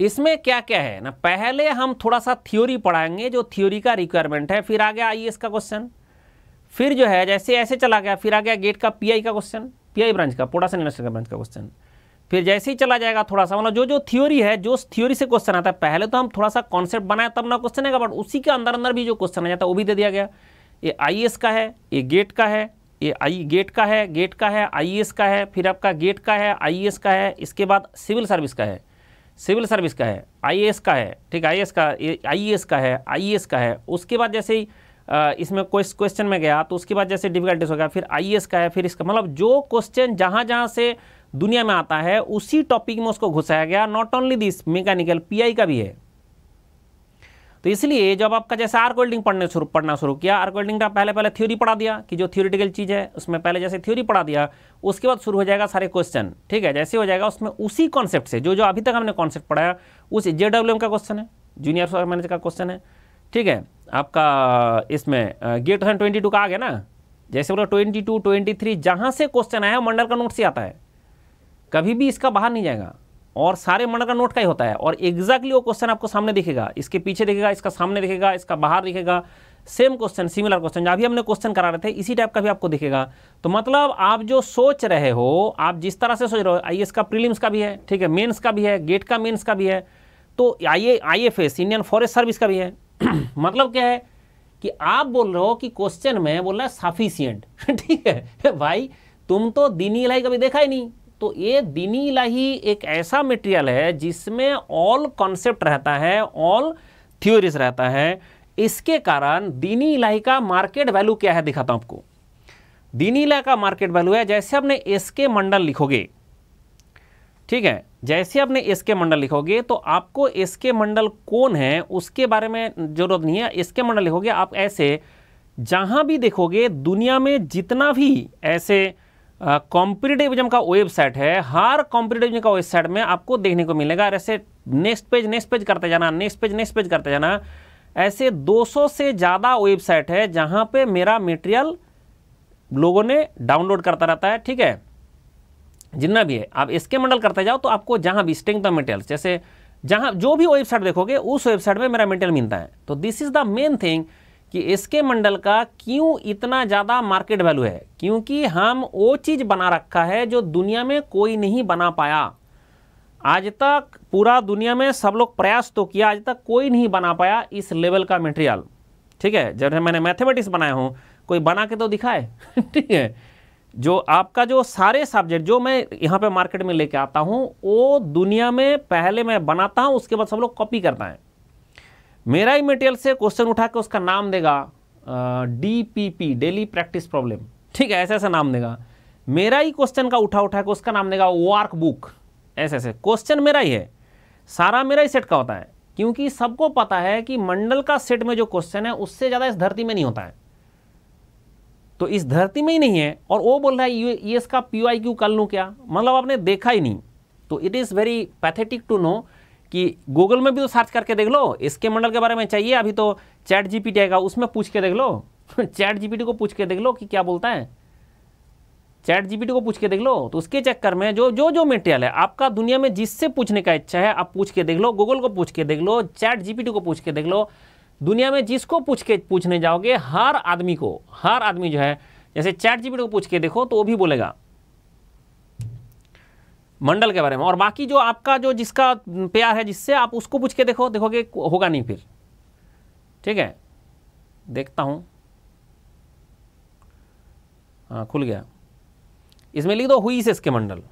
इसमें क्या क्या है ना पहले हम थोड़ा सा थ्योरी पढ़ाएंगे जो थ्योरी का रिक्वायरमेंट है फिर आ गया आईएएस का क्वेश्चन फिर जो है जैसे ऐसे चला गया फिर आ गया गेट का पीआई का क्वेश्चन पीआई ब्रांच का पोडासन इंडस्ट्रियल ब्रांच का क्वेश्चन फिर जैसे ही चला जाएगा थोड़ा सा मतलब जो जो थ्योरी है जो थ्योरी से क्वेश्चन आता है पहले तो हम थोड़ा सा कॉन्सेप्ट बनाए तब ना क्वेश्चन आएगा बट उसी के अंदर अंदर भी जो क्वेश्चन आ जाता है वो भी दे दिया गया ये आई का है ये गेट का है ये आई गेट का है गेट का है आई का है फिर आपका गेट का है आई का है इसके बाद सिविल सर्विस का है सिविल सर्विस का है आई का है ठीक है आई का आई का है आई का है उसके बाद जैसे ही इसमें क्वेश्चन में गया तो उसके बाद जैसे डिफिकल्टीज हो गया फिर आई e का है फिर इसका मतलब जो क्वेश्चन जहाँ जहाँ से दुनिया में आता है उसी टॉपिक में उसको घुसाया गया not only this mechanical P का भी है तो इसलिए जब आपका जैसे आर्क वेल्डिंग पढ़ने शुरू पढ़ना शुरू किया आर्क वेल्डिंग का पहले पहले थ्योरी पढ़ा दिया कि जो थ्योरिटिकल चीज़ है उसमें पहले जैसे थ्योरी पढ़ा दिया उसके बाद शुरू हो जाएगा सारे क्वेश्चन ठीक है जैसे हो जाएगा उसमें उसी कॉन्सेप्ट से जो जो अभी तक हमने कॉन्सेप्ट पढ़ाया उस जे का क्वेश्चन है जूनियर मैनेजर का क्वेश्चन है ठीक है आपका इसमें गेट क्वेश्चन ट्वेंटी टू का आ गया ना जैसे बोला ट्वेंटी टू ट्वेंटी थ्री जहाँ से क्वेश्चन आया मंडल का नोट से आता है कभी भी इसका बाहर नहीं जाएगा और सारे मंडल का नोट का ही होता है और एग्जैक्टली वो क्वेश्चन आपको सामने दिखेगा इसके पीछे दिखेगा इसका सामने दिखेगा इसका बाहर दिखेगा सेम क्वेश्चन सिमिलर क्वेश्चन भी हमने क्वेश्चन करा रहे थे इसी टाइप का भी आपको दिखेगा तो मतलब आप जो सोच रहे हो आप जिस तरह से सोच रहे हो आई का प्रीलिम्स का भी है ठीक है मेन्स का भी है गेट का मेन्स का भी है तो I I F S Indian Forest Service का भी है मतलब क्या है कि आप बोल रहे हो कि क्वेश्चन में बोल रहा है सफिशियंट ठीक है भाई तुम तो दीनी इलाही कभी देखा ही नहीं तो ये दीनी इलाही एक ऐसा मटेरियल है जिसमें ऑल कॉन्सेप्ट रहता है ऑल थ्योरीज रहता है इसके कारण दीनी इलाही का मार्केट वैल्यू क्या है दिखाता हूँ आपको दीनी इलाही का मार्केट वैल्यू है जैसे आपने एस के मंडल लिखोगे ठीक है जैसे आपने एस के मंडल लिखोगे तो आपको एस के मंडल कौन है उसके बारे में जरूरत नहीं है एस के मंडल लिखोगे आप ऐसे जहाँ भी देखोगे दुनिया में जितना भी ऐसे कॉम्पिटेटिविज्म का वेबसाइट है हर कॉम्पिटेटिविज्म का वेबसाइट में आपको देखने को मिलेगा और ऐसे नेक्स्ट पेज नेक्स्ट पेज करते जाना नेक्स्ट पेज नेक्स्ट पेज करते जाना ऐसे 200 से ज़्यादा वेबसाइट है जहाँ पे मेरा मटेरियल लोगों ने डाउनलोड करता रहता है ठीक है जितना भी है आप इसके मंडल करते जाओ तो आपको जहाँ भी स्टिंग द मेटेल्स जैसे जहाँ जो भी वेबसाइट देखोगे उस वेबसाइट में मेरा मेटेरियल मिलता है तो this is the main thing कि इसके मंडल का क्यों इतना ज़्यादा मार्केट वैल्यू है क्योंकि हम वो चीज़ बना रखा है जो दुनिया में कोई नहीं बना पाया आज तक पूरा दुनिया में सब लोग प्रयास तो किया आज तक कोई नहीं बना पाया इस लेवल का मेटेरियल ठीक है जब मैंने मैथमेटिक्स बनाया हूँ कोई बना के तो दिखाए ठीक है जो आपका जो सारे सब्जेक्ट जो मैं यहाँ पे मार्केट में लेके आता हूँ वो दुनिया में पहले मैं बनाता हूँ उसके बाद सब लोग कॉपी करता है मेरा ही मटेरियल से क्वेश्चन उठा के उसका नाम देगा D P P daily practice problem ठीक है ऐसे ऐसा नाम देगा मेरा ही क्वेश्चन का उठा उठा के उसका नाम देगा वार्क बुक ऐसे ऐसे क्वेश्चन मेरा ही है सारा मेरा ही सेट का होता है क्योंकि सबको पता है कि मंडल का सेट में जो क्वेश्चन है उससे ज़्यादा इस धरती में नहीं होता है तो इस धरती में ही नहीं है और वो बोल रहा है ये, इसका पी आई क्यू कर लूँ क्या मतलब आपने देखा ही नहीं तो it is very pathetic to know कि गूगल में भी तो सर्च करके देख लो इसके मंडल के बारे में चाहिए अभी तो चैट जीपीटी आएगा उसमें पूछ के देख लो चैट जीपीटी को पूछ के देख लो कि क्या बोलता है चैट जीपीटी को पूछ के देख लो तो उसके चक्कर में जो जो जो मेटेरियल है आपका दुनिया में जिससे पूछने का इच्छा है आप पूछ के देख लो गूगल को पूछ के देख लो चैट जीपीटी को पूछ के देख लो दुनिया में जिसको पूछ के पूछने जाओगे हर आदमी को हर आदमी जो है जैसे चैट जीपीटी को पूछ के देखो तो वो भी बोलेगा मंडल के बारे में और बाकी जो आपका जो जिसका प्यार है जिससे आप उसको पूछ के देखो देखोगे होगा नहीं फिर ठीक है देखता हूँ हाँ खुल गया इसमें लिख दो हुई से इसके मंडल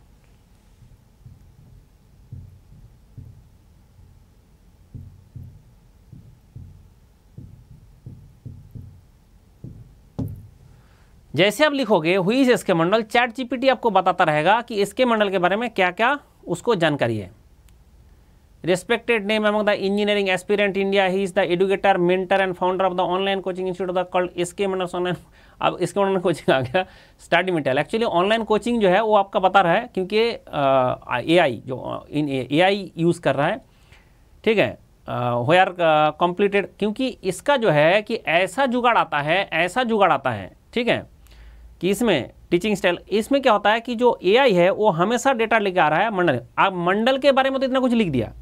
जैसे आप लिखोगे हुई इज के मंडल चैट जीपीटी आपको बताता रहेगा कि इसके मंडल के बारे में क्या क्या उसको जानकारी है respected name among the engineering aspirant India he is the educator mentor and founder of the online coaching institute of the called इसके मंडल ऑनलाइन अब इसके ऑनलाइन कोचिंग आ गया study material actually online coaching जो है वो आपका बता रहा है क्योंकि ए आई जो इन ए आई यूज़ कर रहा है ठीक है हो आर कंप्लीटेड क्योंकि इसका जो है कि ऐसा जुगाड़ आता है ऐसा जुगाड़ आता है ठीक है कि इसमें टीचिंग स्टाइल इसमें क्या होता है कि जो एआई है वो हमेशा डेटा लेके आ रहा है मंडल आप मंडल के बारे में तो इतना कुछ लिख दिया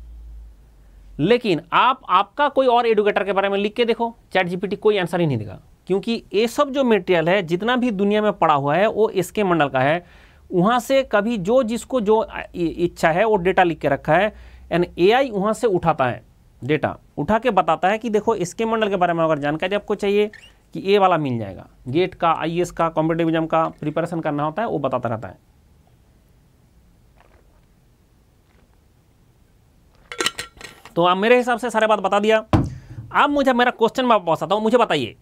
लेकिन आप आपका कोई और एडुकेटर के बारे में लिख के देखो चैट जीपीटी कोई आंसर ही नहीं देगा क्योंकि ये सब जो मेटेरियल है जितना भी दुनिया में पड़ा हुआ है वो इसके मंडल का है वहाँ से कभी जो जिसको जो इच्छा है वो डेटा लिख के रखा है एंड ए वहाँ से उठाता है डेटा उठा के बताता है कि देखो इसके मंडल के बारे में अगर जानकारी आपको चाहिए कि ए वाला मिल जाएगा गेट का आई का कॉम्पिटेटिव एग्जाम का प्रिपरेशन करना होता है वो बताता रहता है तो आप मेरे हिसाब से सारे बात बता दिया अब मुझे मेरा क्वेश्चन मैं पहुंचाता हूँ मुझे बताइए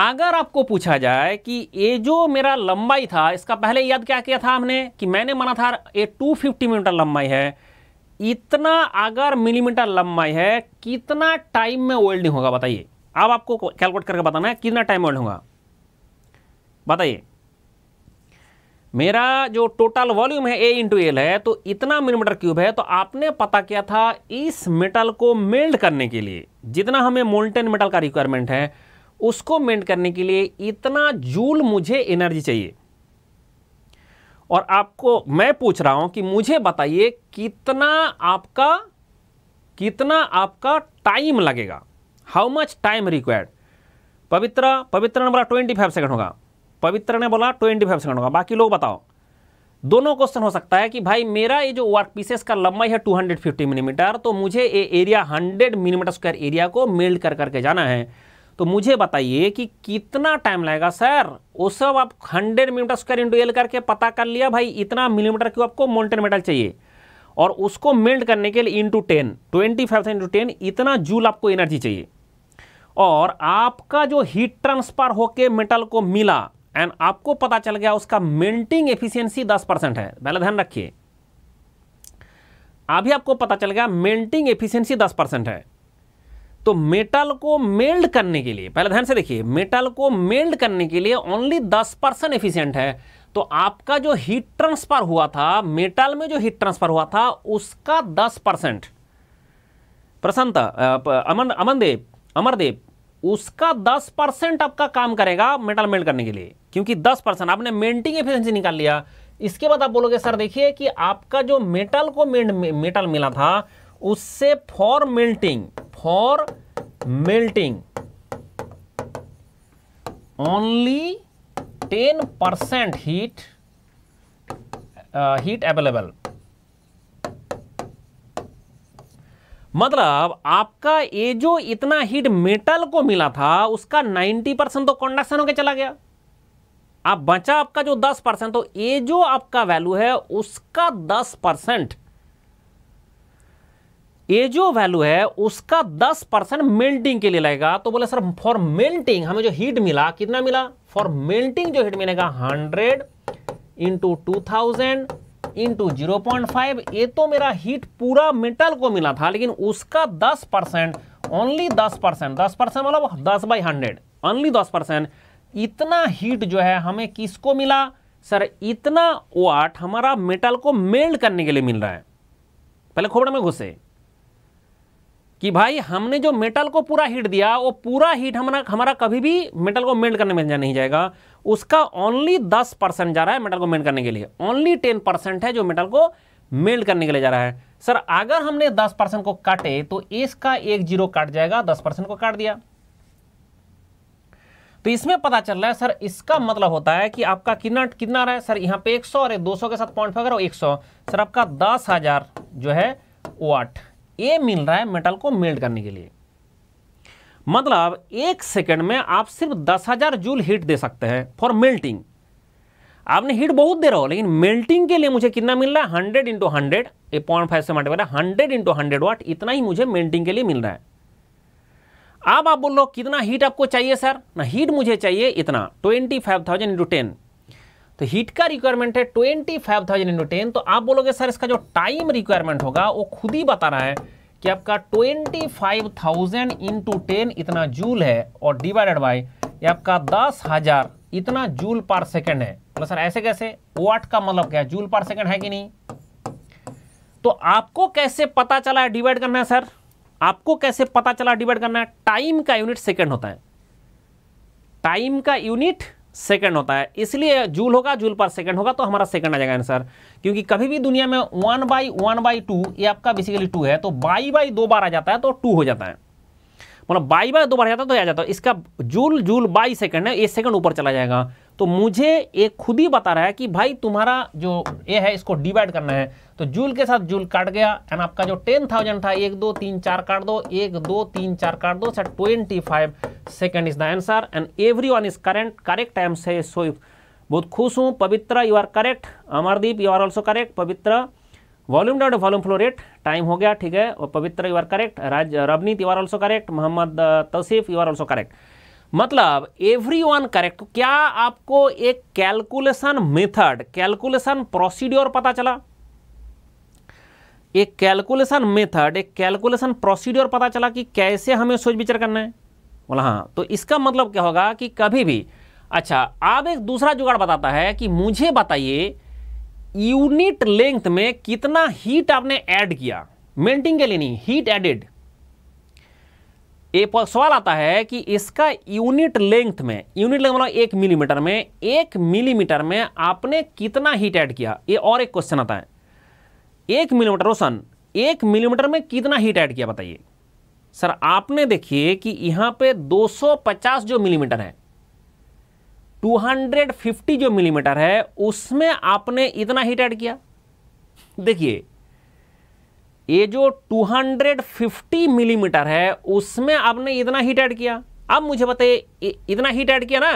अगर आपको पूछा जाए कि ये जो मेरा लंबाई था इसका पहले याद क्या किया था हमने कि मैंने माना था ये 250 मीटर लंबाई है इतना अगर मिलीमीटर लंबाई है कितना टाइम में वेल्डिंग होगा बताइए अब आपको कैलकुलेट करके बताना है कितना टाइम वेल्ड होगा बताइए मेरा जो टोटल वॉल्यूम है ए इंटू एल है तो इतना मिलीमीटर क्यूब है तो आपने पता किया था इस मेटल को मेल्ट करने के लिए जितना हमें मोल्टेन मेटल का रिक्वायरमेंट है उसको मेल्ट करने के लिए इतना जूल मुझे एनर्जी चाहिए और आपको मैं पूछ रहा हूं कि मुझे बताइए कितना आपका कितना आपका टाइम लगेगा हाउ मच टाइम रिक्वायर्ड पवित्र पवित्र ने बोला ट्वेंटी फाइव सेकेंड होगा पवित्र ने बोला ट्वेंटी फाइव सेकेंड होगा बाकी लोग बताओ दोनों क्वेश्चन हो सकता है कि भाई मेरा ये जो वर्क पीसेस का लंबाई है 250 मिलीमीटर mm, तो मुझे ये एरिया 100 मिलीमीटर स्क्वायर एरिया को मेल्ड कर करके जाना है तो मुझे बताइए कि कितना टाइम लगेगा सर वो सब आप hundred millimetre square into L करके पता कर लिया भाई इतना मिलीमीटर क्यों आपको मोल्टेन मेटल चाहिए और उसको मेल्ट करने के लिए into ten twenty five into ten इतना जूल आपको एनर्जी चाहिए और आपका जो हीट ट्रांसफर होके मेटल को मिला एंड आपको पता चल गया उसका मेल्टिंग एफिशियंसी 10 परसेंट है पहले ध्यान रखिए अभी आपको पता चल गया मेल्टिंग एफिशियंसी 10 परसेंट है तो मेटल को मेल्ड करने के लिए पहले ध्यान से देखिए मेटल को मेल्ड करने के लिए ओनली दस परसेंट एफिशियंट है तो आपका जो हीट ट्रांसफर हुआ था मेटल में जो हीट ट्रांसफर हुआ था उसका दस परसेंट प्रशांत अमन अमनदेव अमरदेव उसका 10 परसेंट आपका काम करेगा मेटल मेल्ट करने के लिए क्योंकि 10 परसेंट आपने मेल्टिंग एफिशियंसी निकाल लिया इसके बाद आप बोलोगे सर देखिए कि आपका जो मेटल को मेटल मिला था उससे for melting for melting only 10% percent heat heat available मतलब आपका ये जो इतना हीट मेटल को मिला था उसका 90 परसेंट तो कंडक्शन होकर चला गया आप बचा आपका जो 10 परसेंट तो ये जो आपका वैल्यू है उसका 10 परसेंट ये जो वैल्यू है उसका 10 परसेंट मेल्टिंग के लिए लगेगा तो बोले सर फॉर मेल्टिंग हमें जो हीट मिला कितना मिला फॉर मेल्टिंग जो हीट मिलेगा 100 into two thousand into zero point five ये तो मेरा हीट पूरा मेटल को मिला था लेकिन उसका 10 परसेंट ओनली 10 परसेंट दस परसेंट मतलब 10 बाई हंड्रेड ओनली 10 परसेंट इतना हीट जो है हमें किसको मिला सर इतना वाट हमारा मेटल को मेल्ट करने के लिए मिल रहा है पहले खोपड़े में घुसे कि भाई हमने जो मेटल को पूरा हीट दिया वो पूरा हीट हमारा हमारा कभी भी मेटल को मेल्ट करने में नहीं जाएगा उसका ओनली दस परसेंट जा रहा है मेटल को मेल्ट करने के लिए ओनली टेन परसेंट है जो मेटल को मेल्ट करने के लिए जा रहा है सर अगर हमने दस परसेंट को काटे तो इसका एक जीरो काट जाएगा दस परसेंट को काट दिया तो इसमें पता चल रहा है सर इसका मतलब होता है कि आपका कितना कितना रहा है सर यहाँ पे सौ और 200 के साथ पॉइंट फाइव अगर एक सर आपका दस हजार जो है वो आठ ए मिल रहा है मेटल को मेल्ट करने के लिए मतलब एक सेकेंड में आप सिर्फ दस हज़ार जूल हीट दे सकते हैं फॉर मेल्टिंग आपने हीट बहुत दे रहा हो लेकिन मेल्टिंग के लिए मुझे कितना मिल रहा है hundred into hundred a point five से multiply hundred into hundred watt इतना ही मुझे मेल्टिंग के लिए मिल रहा है अब आप बोल रहे हो कितना हीट आपको चाहिए सर ना हीट मुझे चाहिए इतना twenty five thousand into ten तो हीट का रिक्वायरमेंट है twenty five thousand into ten तो आप बोलोगे सर इसका जो टाइम रिक्वायरमेंट होगा वो खुद ही बता रहा है कि आपका twenty five thousand into ten इतना जूल है और डिवाइडेड बाई ये आपका दस हज़ार इतना जूल पर सेकेंड है बोला सर ऐसे कैसे वाट का मतलब क्या जूल पर सेकेंड है कि नहीं तो आपको कैसे पता चला है डिवाइड करना है सर आपको कैसे पता चला डिवाइड करना है टाइम का यूनिट सेकेंड होता है टाइम का यूनिट सेकंड होता है इसलिए जूल होगा जूल पर सेकंड होगा तो हमारा सेकंड आ जाएगा आंसर क्योंकि कभी भी दुनिया में one by one by two ये आपका बेसिकली टू है तो बाई बाई दो बार आ जाता है तो टू हो जाता है मतलब बाई बाई दो बार आ जाता है तो आ जाता है इसका जूल जूल बाई सेकंड है ये सेकंड ऊपर चला जाएगा तो मुझे ये खुद ही बता रहा है कि भाई तुम्हारा जो ए है इसको डिवाइड करना है तो जूल के साथ जूल काट गया एंड आपका जो टेन थाउजेंड था एक दो तीन चार काट दो एक दो तीन चार काट दो sir twenty five second is the answer and everyone is current correct I am से सोइफ बहुत खुश हूँ Pavitra you are correct Amardeep you are also correct Pavitra volume dot volume flow rate time हो गया ठीक है और Pavitra you are correct Raj Ravneet you are also correct Mohammad uh, Tasif you are also correct मतलब एवरी वन करेक्ट क्या आपको एक कैलकुलेशन मेथड कैलकुलेशन प्रोसीड्योर पता चला एक कैलकुलेशन मेथड एक कैलकुलेशन प्रोसीड्योर पता चला कि कैसे हमें सोच विचार करना है बोला हाँ तो इसका मतलब क्या होगा कि कभी भी अच्छा अब एक दूसरा जुगाड़ बताता है कि मुझे बताइए यूनिट लेंथ में कितना हीट आपने ऐड किया मेल्टिंग के लिए नहीं हीट एडेड एक सवाल आता है कि इसका यूनिट लेंथ में यूनिट लेंथ मतलब एक मिलीमीटर में एक मिलीमीटर में आपने कितना हीट ऐड किया ये और एक क्वेश्चन आता है एक मिलीमीटर रोशन एक मिलीमीटर में कितना हीट ऐड किया बताइए सर आपने देखिए कि यहां पे 250 जो मिलीमीटर है 250 जो मिलीमीटर है उसमें आपने इतना हीट ऐड किया देखिए ये जो 250 मिलीमीटर है उसमें आपने इतना हीट ऐड किया अब मुझे बताइए इतना हीट ऐड किया ना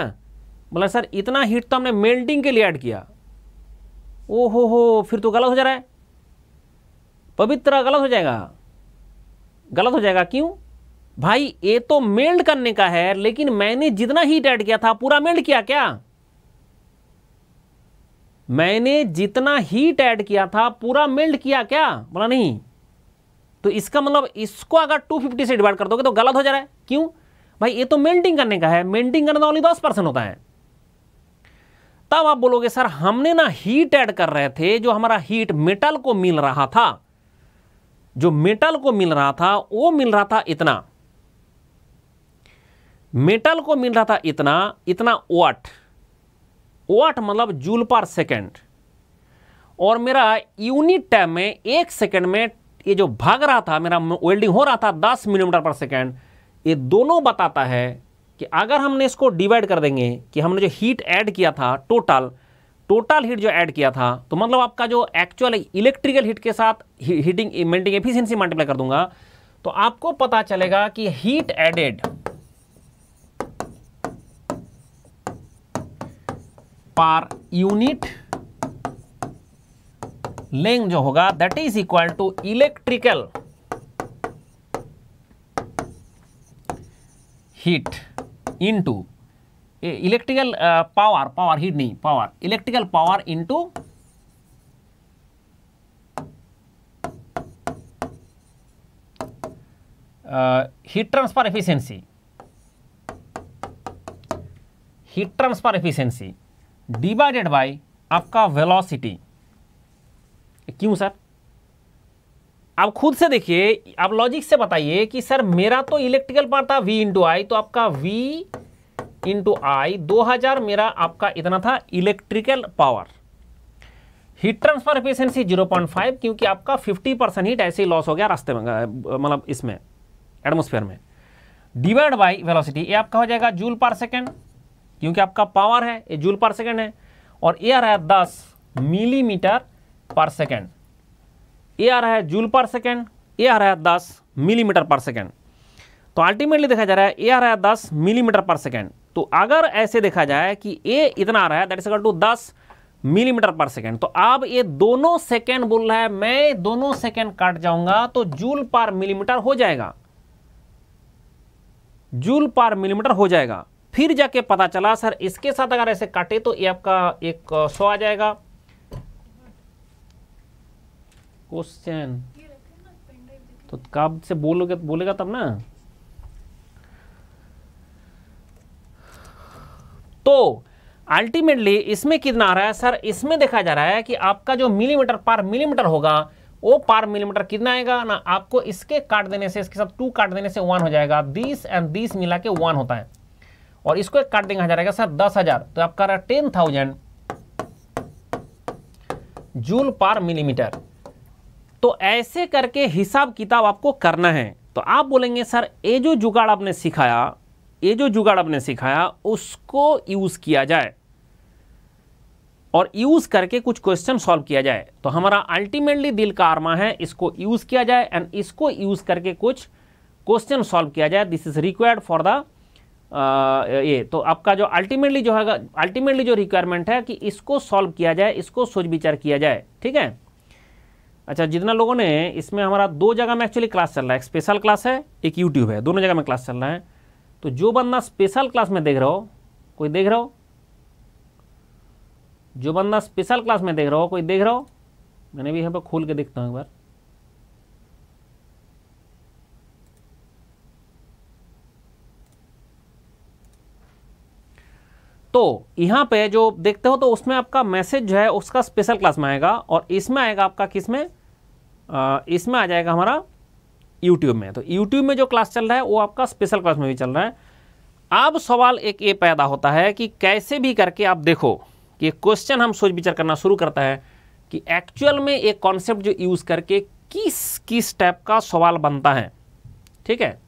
बोला सर इतना हीट तो हमने मेल्टिंग के लिए ऐड किया ओ हो हो फिर तो गलत हो जा रहा है पवित्र गलत हो जाएगा गलत हो जाएगा क्यों भाई ये तो मेल्ड करने का है लेकिन मैंने जितना हीट ऐड किया था पूरा मेल्ड किया क्या मैंने जितना हीट ऐड किया था पूरा मेल्ड किया क्या बोला नहीं तो इसका मतलब इसको अगर 250 से डिवाइड कर दोगे तो गलत हो जा रहा है क्यों भाई ये तो मेल्टिंग करने का है मेल्टिंग करने का ओनली दस परसेंट होता है तब आप बोलोगे सर हमने ना हीट ऐड कर रहे थे जो हमारा हीट मेटल को मिल रहा था जो मेटल को मिल रहा था वो मिल रहा था इतना मेटल को मिल रहा था इतना इतना वाट वाट मतलब जूल पर सेकेंड और मेरा यूनिट टाइम में एक सेकेंड में ये जो भाग रहा था मेरा वेल्डिंग हो रहा था दस मिलीमीटर पर सेकेंड ये दोनों बताता है कि अगर हमने इसको डिवाइड कर देंगे कि हमने जो हीट ऐड किया था टोटल टोटल हीट जो ऐड किया था तो मतलब आपका जो एक्चुअल इलेक्ट्रिकल हीट के साथ हीटिंग मेंटिंग एफिशिएंसी मल्टीप्लाई कर दूंगा तो आपको पता चलेगा कि heat added per unit length जो होगा that is equal to electrical heat into electrical power power heat नहीं power electrical power into heat transfer efficiency heat transfer efficiency divided by आपका वेलोसिटी क्यों सर आप खुद से देखिए आप लॉजिक से बताइए कि सर मेरा तो इलेक्ट्रिकल पार था वी इंटू आई तो आपका वी इंटू आई दो मेरा आपका इतना था electrical power heat transfer efficiency 0.5 क्योंकि आपका 50 परसेंट हीट ऐसे ही लॉस हो गया रास्ते में मतलब इसमें एटमोसफेयर में डिवाइड बाई वेलोसिटी ये आपका हो जाएगा जूल पर सेकेंड क्योंकि आपका पावर है ये जूल पर सेकेंड है और ए आ रहा है दस मिलीमीटर पर सेकेंड ए आ रहा है जूल पर सेकेंड ए आ रहा है दस मिलीमीटर पर सेकेंड तो अल्टीमेटली देखा जा रहा है ए आ रहा है दस मिलीमीटर पर सेकेंड तो अगर ऐसे देखा जाए कि ए इतना आ रहा है दैट इज इक्वल टू दस मिलीमीटर पर सेकेंड तो अब ये दोनों सेकेंड बोल रहा है मैं दोनों सेकेंड काट जाऊंगा तो जूल पर मिलीमीटर हो जाएगा जूल पर मिलीमीटर हो जाएगा फिर जाके पता चला सर इसके साथ अगर ऐसे काटे तो ये आपका एक सौ आ जाएगा क्वेश्चन तो कब से बोलोगे बोलेगा तब ना तो अल्टीमेटली इसमें कितना आ रहा है सर इसमें देखा जा रहा है कि आपका जो मिलीमीटर पर मिलीमीटर होगा वो पार मिलीमीटर कितना आएगा ना आपको इसके काट देने से इसके साथ टू काट देने से वन हो जाएगा बीस एंड बीस मिला के वन होता है और इसको एक काट देंगे जाएगा सर दस हजार तो आपका रहा ten thousand joule per millimetre तो ऐसे करके हिसाब किताब आपको करना है तो आप बोलेंगे सर ये जो जुगाड़ आपने सिखाया ये जो जुगाड़ आपने सिखाया उसको यूज़ किया जाए और यूज़ करके कुछ क्वेश्चन सॉल्व किया जाए तो हमारा अल्टीमेटली दिल का आर्मा है इसको यूज़ किया जाए एंड इसको यूज़ करके कुछ क्वेश्चन सॉल्व किया जाए this is required for the ये तो आपका जो अल्टीमेटली जो है अल्टीमेटली जो रिक्वायरमेंट है कि इसको सॉल्व किया जाए इसको सोच विचार किया जाए ठीक है अच्छा जितना लोगों ने इसमें हमारा दो जगह में एक्चुअली क्लास चल रहा है एक स्पेशल क्लास है एक यूट्यूब है दोनों जगह में क्लास चल रहा है तो जो बंदा स्पेशल क्लास में देख रहा हो कोई देख रहा हो जो बंदा स्पेशल क्लास में देख रहा हो कोई देख रहा हो मैंने भी यहां पर खोल के देखता हूं एक बार तो यहां पे जो देखते हो तो उसमें आपका मैसेज जो है उसका स्पेशल क्लास में आएगा और इसमें आएगा आपका किसमें इसमें आ जाएगा हमारा यूट्यूब में तो यूट्यूब में जो क्लास चल रहा है वो आपका स्पेशल क्लास में भी चल रहा है अब सवाल एक ये पैदा होता है कि कैसे भी करके आप देखो कि क्वेश्चन हम सोच विचार करना शुरू करता है कि एक्चुअल में एक कॉन्सेप्ट जो यूज़ करके किस किस टाइप का सवाल बनता है ठीक है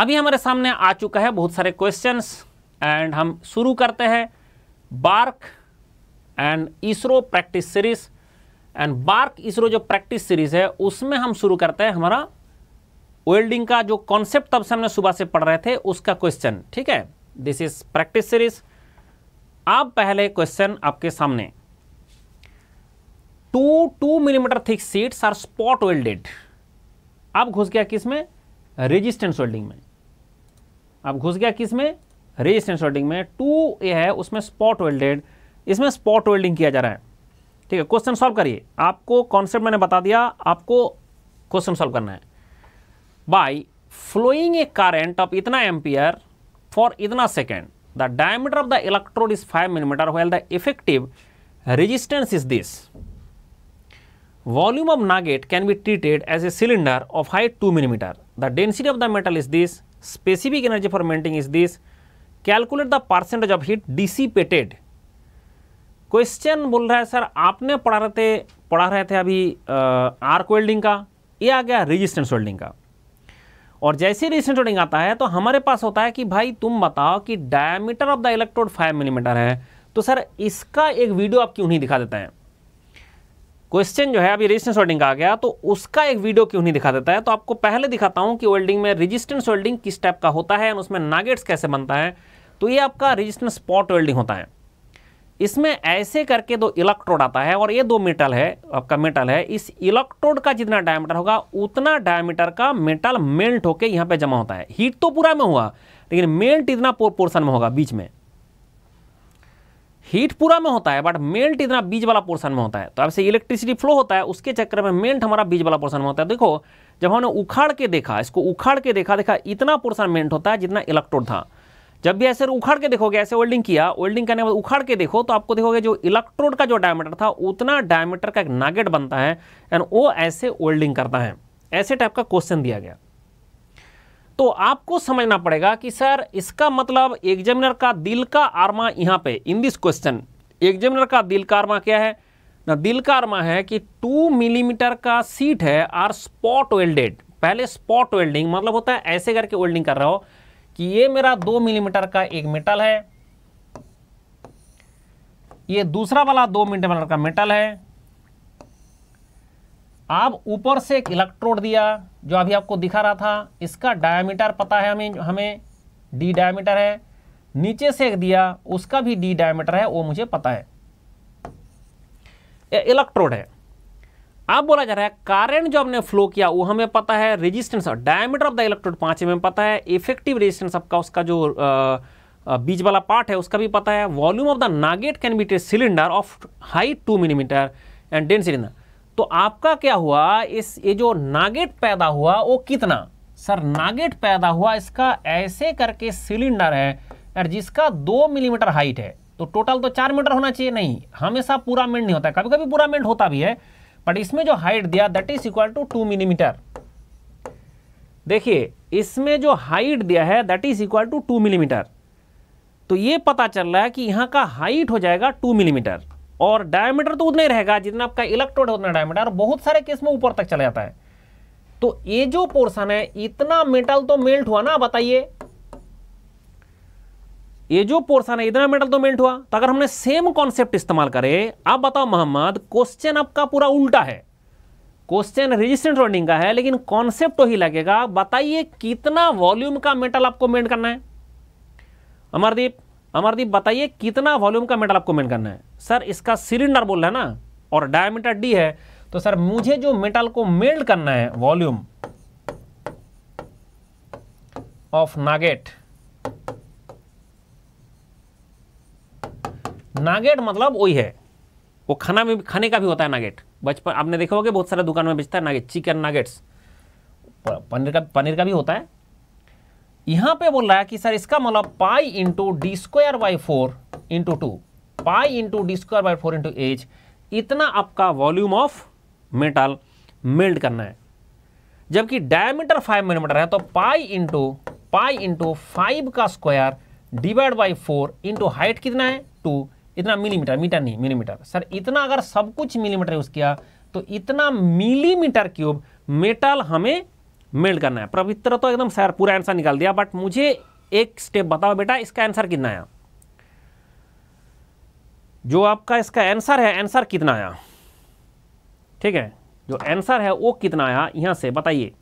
अभी हमारे सामने आ चुका है बहुत सारे क्वेश्चंस एंड हम शुरू करते हैं BARC and ISRO practice series and BARC ISRO जो प्रैक्टिस सीरीज है उसमें हम शुरू करते हैं हमारा वेल्डिंग का जो कॉन्सेप्ट तब से हमने सुबह से पढ़ रहे थे उसका क्वेश्चन ठीक है दिस इज प्रैक्टिस सीरीज आप पहले क्वेश्चन आपके सामने two two millimetre thick sheets are spot welded अब घुस गया किसमें रेजिस्टेंस वेल्डिंग में अब घुस गया किस में रेजिस्टेंस वेल्डिंग में टू ए है उसमें स्पॉट वेल्डेड इसमें स्पॉट वेल्डिंग किया जा रहा है ठीक है क्वेश्चन सॉल्व करिए आपको कॉन्सेप्ट मैंने बता दिया आपको क्वेश्चन सॉल्व करना है by flowing a current of इतना एम्पियर फॉर इतना second the diameter of the electrode is five millimetre well the effective resistance is this volume of nugget can be treated as a cylinder of height two millimetre the density of the metal is this specific energy for melting is this calculate the percentage of heat dissipated question बोल रहा है sir आपने पढ़ा रहे थे पढ़ा रहे थे अभी आर्क वेल्डिंग का ये आ गया रेजिस्टेंस वेल्डिंग का और जैसे रेजिस्टेंस वेल्डिंग आता है तो हमारे पास होता है कि भाई तुम बताओ कि diameter of the electrode five millimetre है तो सर इसका एक वीडियो आप क्यों नहीं दिखा देते हैं क्वेश्चन जो है अभी रेजिस्टेंस वेल्डिंग का आ गया तो उसका एक वीडियो क्यों नहीं दिखा देता है तो आपको पहले दिखाता हूँ कि वेल्डिंग में रेजिस्टेंस वेल्डिंग किस टाइप का होता है और उसमें नागेट्स कैसे बनता है तो ये आपका रेजिस्टेंस स्पॉट वेल्डिंग होता है इसमें ऐसे करके दो इलेक्ट्रोड आता है और ये दो मेटल है आपका मेटल है इस इलेक्ट्रोड का जितना डायमीटर होगा उतना डायमीटर का मेटल मेल्ट होकर यहाँ पे जमा होता है हीट तो पूरा में हुआ लेकिन मेल्ट इतना पोर्सन में होगा बीच में हीट पूरा में होता है बट मेल्ट इतना बीज वाला पोर्सन में होता है तो आपसे इलेक्ट्रिसिटी फ्लो होता है उसके चक्कर में मेल्ट हमारा बीज वाला पोर्सन में होता है देखो जब हमने उखाड़ के देखा इसको उखाड़ के देखा देखा इतना पोर्सन मेल्ट होता है जितना इलेक्ट्रोड था जब भी ऐसे उखाड़ के देखोगे ऐसे वेल्डिंग किया वेल्डिंग करने के बाद उखाड़ के देखो तो आपको देखोगे जो इलेक्ट्रोड का जो डायमीटर था उतना डायमीटर का एक नागेट बनता है एंड वो ऐसे वेल्डिंग करता है ऐसे टाइप का क्वेश्चन दिया गया तो आपको समझना पड़ेगा कि सर इसका मतलब एग्जामिनर का दिल का आर्मा यहाँ पे इन दिस क्वेश्चन एग्जामिनर का दिल का आर्मा क्या है ना दिल का आर्मा है कि टू मिलीमीटर का सीट है आर स्पॉट वेल्डेड पहले स्पॉट वेल्डिंग मतलब होता है ऐसे करके वेल्डिंग कर रहा हो कि ये मेरा दो मिलीमीटर का एक मेटल है ये दूसरा वाला दो मिलीमीटर का मेटल है आप ऊपर से एक इलेक्ट्रोड दिया जो अभी आपको दिखा रहा था इसका डायमीटर पता है हमें हमें डी डायामीटर है नीचे से दिया उसका भी डी डायमीटर है वो मुझे पता है इलेक्ट्रोड है आप बोला जा रहा है करंट जो हमने फ्लो किया वो हमें पता है resistance diameter of the electrode पाँच एम पता है इफेक्टिव रेजिस्टेंस आपका उसका जो आ, बीच वाला पार्ट है उसका भी पता है volume of the nugget can be a cylinder of height two millimetre and then cylinder तो आपका क्या हुआ इस ये जो नागेट पैदा हुआ वो कितना सर नागेट पैदा हुआ इसका ऐसे करके सिलेंडर है यार जिसका दो मिलीमीटर हाइट है तो टोटल तो चार मीटर होना चाहिए नहीं हमेशा पूरा मेंट नहीं होता कभी कभी पूरा मेंट होता भी है बट इसमें जो हाइट दिया that is equal to two millimetre देखिए इसमें जो हाइट दिया है that is equal to two millimetre तो ये पता चल रहा है कि यहाँ का हाइट हो जाएगा टू मिलीमीटर और डायमीटर तो उतना ही रहेगा जितना आपका इलेक्ट्रोड है उतना डायमीटर और बहुत सारे केस में ऊपर तक चला जाता है तो ये जो पोर्शन है इतना मेटल तो मेल्ट हुआ ना बताइए ये जो पोर्शन है इतना मेटल तो मेल्ट हुआ तो अगर हमने सेम कॉन्सेप्ट इस्तेमाल करें आप बताओ मोहम्मद क्वेश्चन आपका पूरा उल्टा है क्वेश्चन रेजिस्टेंट रनिंग का है लेकिन कॉन्सेप्ट वही ही लगेगा बताइए कितना वॉल्यूम का मेटल आपको मेंट करना है अमरदीप अमरदीप बताइए कितना वॉल्यूम का मेटल आपको मेंट करना है सर इसका सिलेंडर बोल है ना और डायमीटर डी है तो सर मुझे जो मेटल को मेल्ट करना है वॉल्यूम ऑफ नागेट नागेट मतलब वही है वो खाना में खाने का भी होता है नागेट बचपन आपने देखा होगा बहुत सारे दुकान में बेचता है नागेट चिकन नागेट्स पनीर का पनीर का भी होता है यहां पे बोल रहा है कि सर इसका मतलब pi into D square by four into two pi into D square by four into H इतना आपका वॉल्यूम ऑफ मेटल मेल्ट करना है जबकि डायमीटर फाइव मिलीमीटर है तो pi into pi into five का square divide by four into height कितना है टू इतना मिलीमीटर मीटर नहीं मिलीमीटर सर इतना अगर सब कुछ मिलीमीटर यूज़ किया तो इतना मिलीमीटर क्यूब मेटल हमें मेल्ट करना है पवित्र तो एकदम सर पूरा आंसर निकाल दिया बट मुझे एक स्टेप बताओ बेटा इसका आंसर कितना है जो आपका इसका आंसर है आंसर कितना आया ठीक है जो आंसर है वो कितना आया यहां से बताइए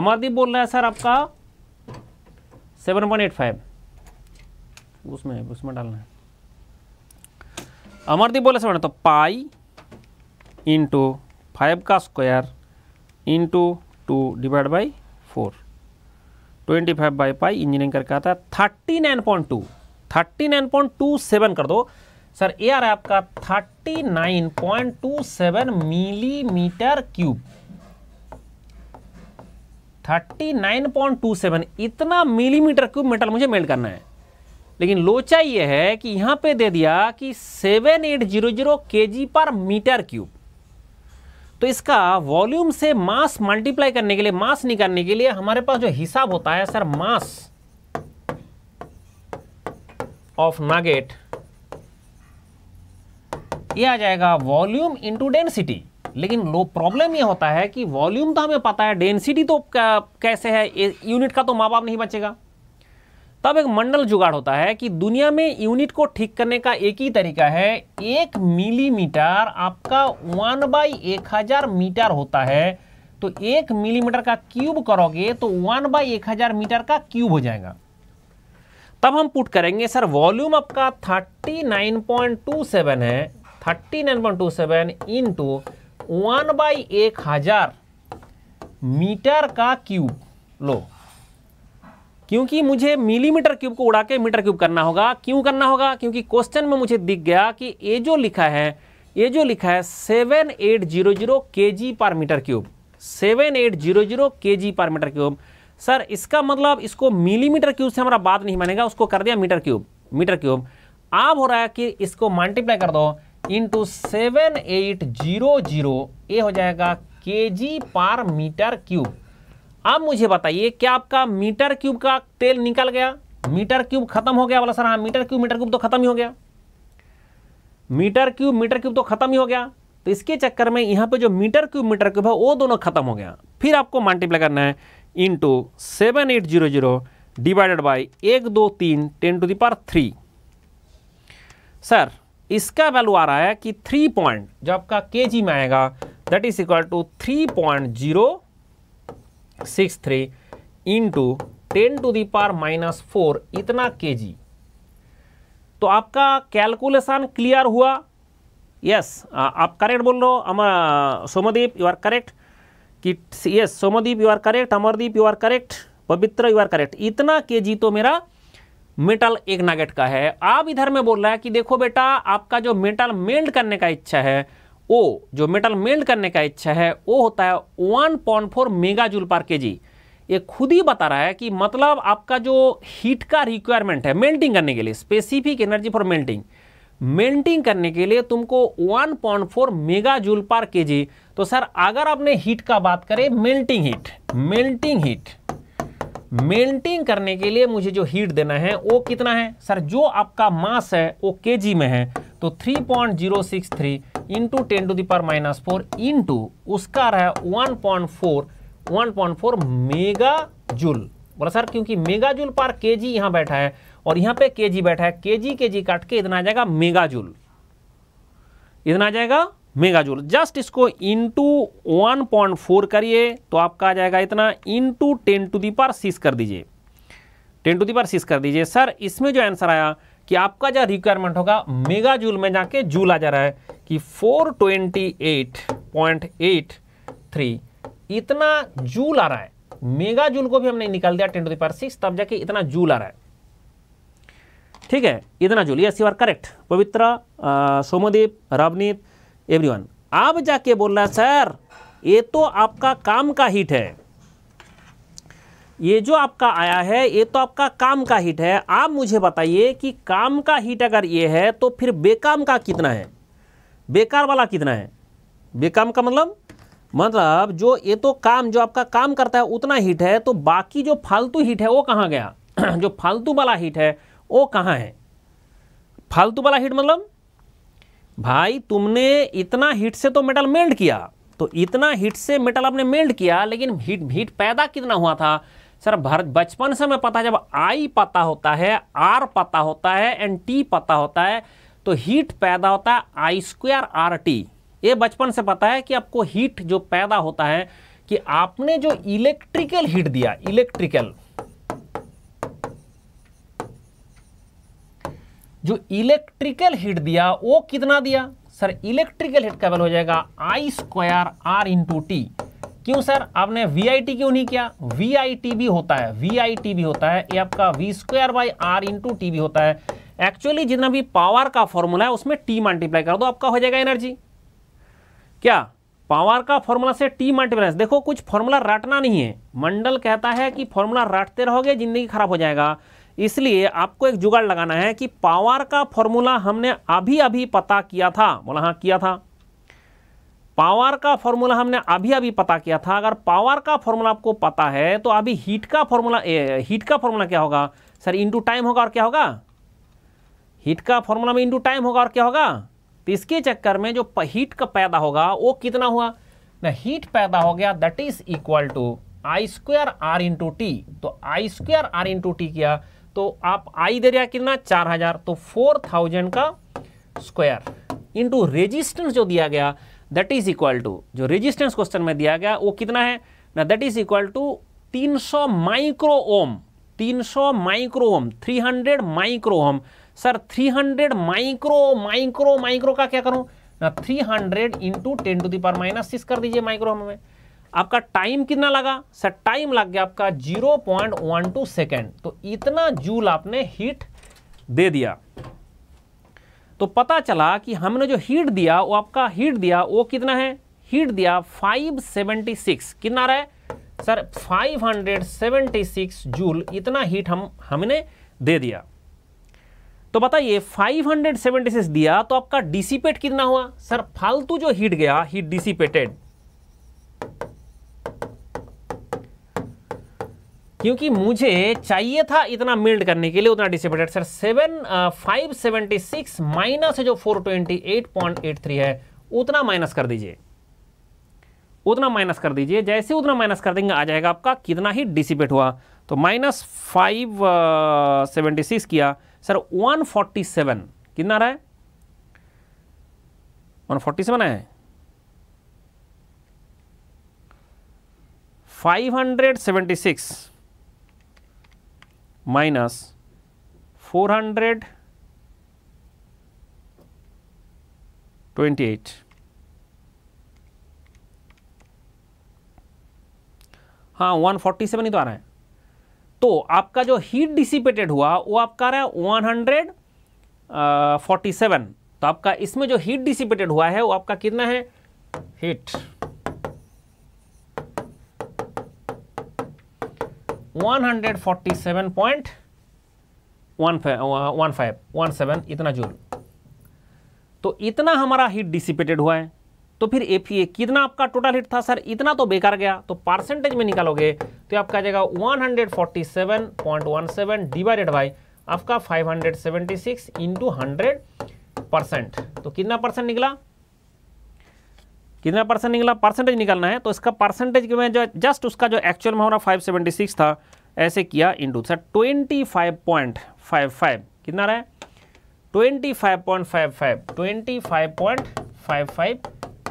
अमादी बोल रहा है सर आपका सेवन पॉइंट एट फाइव उसमें उसमें डालना है अमरदीप बोले सर तो पाई इंटू फाइव का square into two divide by four twenty five by pi engineering करके आता है thirty nine point two thirty nine point two seven कर दो सर ए आ रहा है आपका thirty nine point two seven millimetre cube 39.27 इतना मिलीमीटर क्यूब मेटल मुझे मेल्ट करना है लेकिन लोचा ये है कि यहाँ पे दे दिया कि 7800 केजी पर मीटर क्यूब तो इसका वॉल्यूम से मास मल्टीप्लाई करने के लिए मास निकालने के लिए हमारे पास जो हिसाब होता है सर मास ऑफ नागेट ये आ जाएगा वॉल्यूम इंटू डेंसिटी लेकिन लो प्रॉब्लम ये होता है कि वॉल्यूम तो हमें पता है डेंसिटी तो कैसे है यूनिट का तो माँ बाप नहीं बचेगा तब एक मंडल जुगाड़ होता है कि दुनिया में यूनिट को ठीक करने का एक ही तरीका है एक मिलीमीटर आपका वन बाई एक हज़ार मीटर होता है तो एक मिलीमीटर का क्यूब करोगे तो वन बाई एक हज़ार मीटर का क्यूब हो जाएगा तब हम पुट करेंगे सर वॉल्यूम आपका thirty nine point two seven है thirty nine point two seven into one by एक हजार मीटर का क्यूब लो क्योंकि मुझे मिलीमीटर क्यूब को उड़ा के मीटर क्यूब करना होगा क्यों करना होगा क्योंकि क्वेश्चन में मुझे दिख गया कि ये जो लिखा है ये जो लिखा है seven eight zero zero K G per metre cube seven eight zero zero K G per metre cube sir इसका मतलब इसको मिलीमीटर क्यूब से हमारा बात नहीं मानेगा उसको कर दिया मीटर क्यूब मीटर क्यूब अब हो रहा है कि इसको मल्टीप्लाई कर दो into seven eight zero zero ये हो जाएगा के जी पर मीटर क्यूब अब मुझे बताइए क्या आपका मीटर क्यूब का तेल निकल गया मीटर क्यूब खत्म हो गया बोला सर हाँ मीटर क्यूब मीटर क्यूब तो खत्म ही हो गया मीटर क्यूब मीटर क्यूब तो खत्म ही हो गया तो इसके चक्कर में यहाँ पे जो मीटर क्यूब मीटर क्यूब है वो दोनों खत्म हो गया फिर आपको मल्टीप्लाई करना है into seven eight zero zero divided by एक दो तीन ten to power three sir इसका वैल्यू आ रहा है कि थ्री पॉइंट जो आपका के जी में आएगा that is equal to three point zero six three into ten to the power minus four इतना के जी तो आपका कैलकुलेशन क्लियर हुआ यस yes, आप करेक्ट बोल रहे हो Amar Somdeep you are correct कि yes Somdeep you are correct Amardeep you are correct Pavitra you are correct इतना के जी तो मेरा मेटल एक नागेट का है आप इधर में बोल रहा है कि देखो बेटा आपका जो मेटल मेल्ट करने का इच्छा है ओ जो मेटल मेल्ट करने का इच्छा है वो होता है one point four mega joule per K जी ये खुद ही बता रहा है कि मतलब आपका जो हीट का रिक्वायरमेंट है मेल्टिंग करने के लिए specific energy for melting melting करने के लिए तुमको 1.4 मेगा जूल पर जी तो सर अगर आपने हीट का बात करें melting heat melting heat melting करने के लिए मुझे जो हीट देना है वो कितना है सर जो आपका मास है वो के में है तो 3.063 point zero six three into ten to the minus four into उसका रहा 1.4 1.4 मेगा जूल बोला सर क्योंकि मेगा जूल पर के जी यहाँ बैठा है और यहाँ पे के जी बैठा है के जी के जी काट के इतना आ जाएगा मेगा जूल इतना आ जाएगा मेगाजूल जस्ट इसको इनटू 1.4 करिए तो आपका आ जाएगा इतना इनटू 10 टू दी पार सीस कर दीजिए 10 टू दी पार सीस कर दीजिए सर इसमें जो आंसर आया कि आपका जो रिक्वायरमेंट होगा मेगा जूल में जाके जूल आ जा रहा है कि 428.83 इतना जूल आ रहा है मेगा जूल को भी हमने निकाल दिया ten to the power six तब जाके इतना जूल आ रहा है ठीक है इतना जूल ये सी करेक्ट पवित्र सोमदीप रवनीत एवरीवन आप जाके बोल रहा सर ये तो आपका काम का हिट है ये जो आपका आया है ये तो आपका काम का हिट है आप मुझे बताइए कि काम का हिट अगर ये है तो फिर बेकाम का कितना है बेकार वाला कितना है बेकाम का मतलब मतलब जो ये तो काम जो आपका काम करता है उतना हिट है तो बाकी जो फालतू हिट है वो कहाँ गया जो फालतू वाला हिट है वो कहाँ है फालतू वाला हिट मतलब भाई तुमने इतना हीट से तो मेटल मेल्ट किया तो इतना हीट से मेटल आपने मेल्ट किया लेकिन हीट हीट पैदा कितना हुआ था सर भारत बचपन से मैं पता जब आई पता होता है आर पता होता है एंड टी पता होता है तो हीट पैदा होता है आई स्क्वायर आर टी ये बचपन से पता है कि आपको हीट जो पैदा होता है कि आपने जो इलेक्ट्रिकल हीट दिया इलेक्ट्रिकल जो इलेक्ट्रिकल हीट दिया वो कितना दिया सर इलेक्ट्रिकल हीट केवल हो जाएगा I square R into T क्यों सर आपने वी आई टी क्यों नहीं किया वी आई टी भी होता है वी आई टी भी होता है ये आपका V square by R into T भी होता है एक्चुअली जितना भी पावर का फॉर्मूला है उसमें टी मल्टीप्लाई कर दो आपका हो जाएगा एनर्जी क्या पावर का फॉर्मूला से टी मल्टीप्लाई देखो कुछ फॉर्मूला रटना नहीं है मंडल कहता है कि फॉर्मूला रटते रहोगे जिंदगी खराब हो जाएगा इसलिए आपको एक जुगाड़ लगाना है कि पावर का फॉर्मूला हमने अभी अभी पता किया था बोला हाँ किया था पावर का फॉर्मूला हमने अभी अभी पता किया था अगर पावर का फॉर्मूला आपको पता है तो अभी हीट का फॉर्मूला हीट का फॉर्मूला क्या होगा सर इंटू टाइम होगा और क्या होगा हीट का फॉर्मूला में इंटू टाइम होगा और क्या होगा तो इसके चक्कर में जो हीट का पैदा होगा वो कितना हुआ ना हीट पैदा हो गया that is equal to I square R into T तो I square R into T किया तो आप आई दे रहा कितना चार हजार तो फोर थाउजेंड का स्क्वायर इनटू रेजिस्टेंस जो दिया गया दैट इज इक्वल टू जो रेजिस्टेंस क्वेश्चन में दिया गया वो कितना है ना that is equal to 300 micro ohm 300 micro ohm 300 micro ohm sir 300 micro micro micro का क्या करूं ना 300 hundred into ten to the power minus six कर दीजिए माइक्रो ओम में आपका टाइम कितना लगा सर टाइम लग गया आपका 0.12 सेकेंड तो इतना जूल आपने हीट दे दिया तो पता चला कि हमने जो हीट दिया वो आपका हीट दिया वो कितना है हीट दिया 576 कितना रहा है सर 576 जूल इतना हीट हम हमने दे दिया तो बताइए 576 दिया तो आपका डिसिपेट कितना हुआ सर फालतू जो हीट गया हीट डिसिपेटेड क्योंकि मुझे चाहिए था इतना मिल्ड करने के लिए उतना dissipated sir seven five seventy six minus जो four twenty eight point eight three है उतना माइनस कर दीजिए उतना माइनस कर दीजिए जैसे उतना माइनस कर देंगे आ जाएगा आपका कितना ही डिसिपेट हुआ तो माइनस फाइव सेवेंटी सिक्स किया सर वन फोर्टी सेवन कितना रहा है वन फोर्टी सेवन है फाइव हंड्रेड सिक्स minus 428 हाँ 147 ही तो आ रहा है तो आपका जो हीट डिसिपेटेड हुआ वो आपका आ रहा है 147 तो आपका इसमें जो हीट डिसिपेटेड हुआ है वो आपका कितना है हीट 147.15 इतना जूल तो इतना हमारा हीट डिसिपेटेड हुआ है तो फिर ए कितना आपका टोटल हीट था सर इतना तो बेकार गया तो परसेंटेज में निकालोगे तो आपका आ जाएगा 147.17 डिवाइडेड बाय आपका 576 हंड्रेड परसेंट तो कितना परसेंट निकला कितना परसेंट निकला परसेंटेज निकालना है तो इसका परसेंटेज में जो जस्ट उसका जो एक्चुअल में हमारा 576 था ऐसे किया इंटू सर 25.55 कितना रहा है 25.55 25.55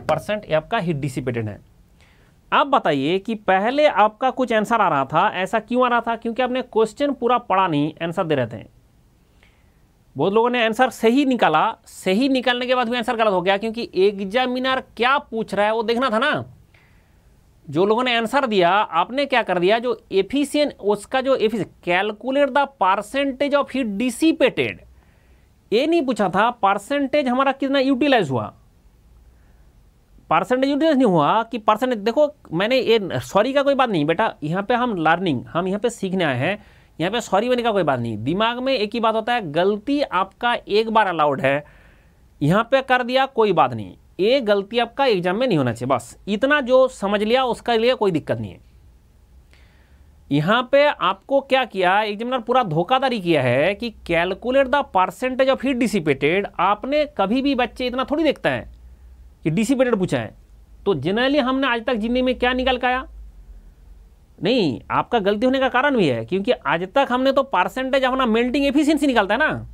परसेंट आपका ही डिसिपेटेड है आप बताइए कि पहले आपका कुछ आंसर आ रहा था ऐसा क्यों आ रहा था क्योंकि आपने क्वेश्चन पूरा पढ़ा नहीं आंसर दे रहे थे बहुत लोगों ने आंसर सही निकाला सही निकालने के बाद भी आंसर गलत हो गया क्योंकि एग्जामिनर क्या पूछ रहा है वो देखना था ना जो लोगों ने आंसर दिया आपने क्या कर दिया जो एफिशियन उसका जो एफिस calculate the percentage of heat dissipated ये नहीं पूछा था परसेंटेज हमारा कितना यूटिलाइज हुआ परसेंटेज यूटिलाइज नहीं हुआ कि परसेंटेज देखो मैंने ये सॉरी का कोई बात नहीं बेटा यहाँ पे हम लर्निंग हम यहाँ पे सीखने आए हैं यहाँ पे सॉरी बने का कोई बात नहीं दिमाग में एक ही बात होता है गलती आपका एक बार अलाउड है यहाँ पे कर दिया कोई बात नहीं ये गलती आपका एग्जाम में नहीं होना चाहिए बस इतना जो समझ लिया उसके लिए कोई दिक्कत नहीं है यहाँ पे आपको क्या किया एग्जामिनर पूरा धोखाधड़ी किया है कि calculate the percentage of heat dissipated आपने कभी भी बच्चे इतना थोड़ी देखते हैं कि डिसिपेटेड पूछा है तो जनरली हमने आज तक जिंदगी में क्या निकल के आया नहीं आपका गलती होने का कारण भी है क्योंकि आज तक हमने तो परसेंटेज अपना मेल्टिंग एफिशिएंसी निकालता है ना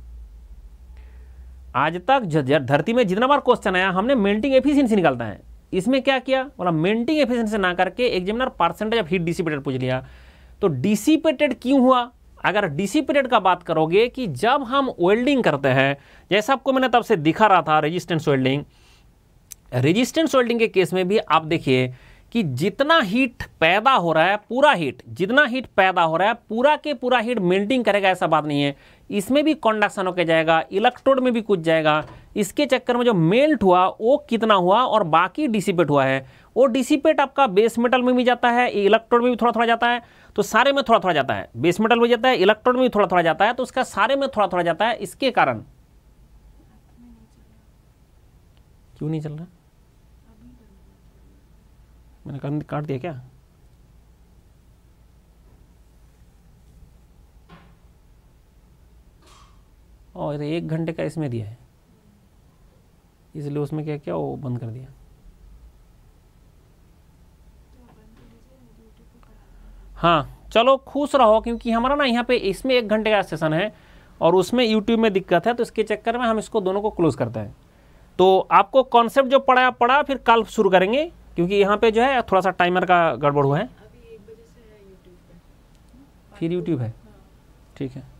आज तक धरती में जितना बार क्वेश्चन आया हमने मेल्टिंग एफिशिएंसी निकालता है इसमें क्या किया बोला मेल्टिंग एफिशिएंसी ना करके examiner percentage of heat dissipated पूछ लिया तो डिसिपेटेड क्यों हुआ अगर डिसिपेटेड का बात करोगे कि जब हम वेल्डिंग करते हैं जैसा आपको मैंने तब से दिखा रहा था रेजिस्टेंस वेल्डिंग रेजिस्टेंस वेल्डिंग के केस में भी आप देखिए कि जितना हीट पैदा हो रहा है पूरा हीट जितना हीट पैदा हो रहा है पूरा के पूरा हीट मेंटेन करेगा ऐसा बात नहीं है इसमें भी कॉन्डक्शन होकर जाएगा इलेक्ट्रोड में भी कुछ जाएगा इसके चक्कर में जो मेल्ट हुआ वो कितना हुआ और बाकी डिसिपेट हुआ है वो डिसिपेट आपका बेस मेटल में भी जाता है इलेक्ट्रोड में भी थोड़ा थोड़ा जाता है तो सारे में थोड़ा थोड़ा जाता है बेस मेटल में जाता है इलेक्ट्रोड में भी थोड़ा थोड़ा जाता है तो उसका सारे में थोड़ा थोड़ा जाता है इसके कारण क्यों नहीं चल रहा मैंने काट दिया क्या और एक घंटे का इसमें दिया है इसलिए उसमें क्या क्या वो बंद कर दिया हाँ चलो खुश रहो क्योंकि हमारा ना यहाँ पे इसमें एक घंटे का सेशन है और उसमें यूट्यूब में दिक्कत है तो इसके चक्कर में हम इसको दोनों को क्लोज करते हैं तो आपको कॉन्सेप्ट जो पढ़ाया पढ़ा फिर कल शुरू करेंगे क्योंकि यहाँ पे जो है थोड़ा सा टाइमर का गड़बड़ हुआ है फिर यूट्यूब है हाँ। ठीक है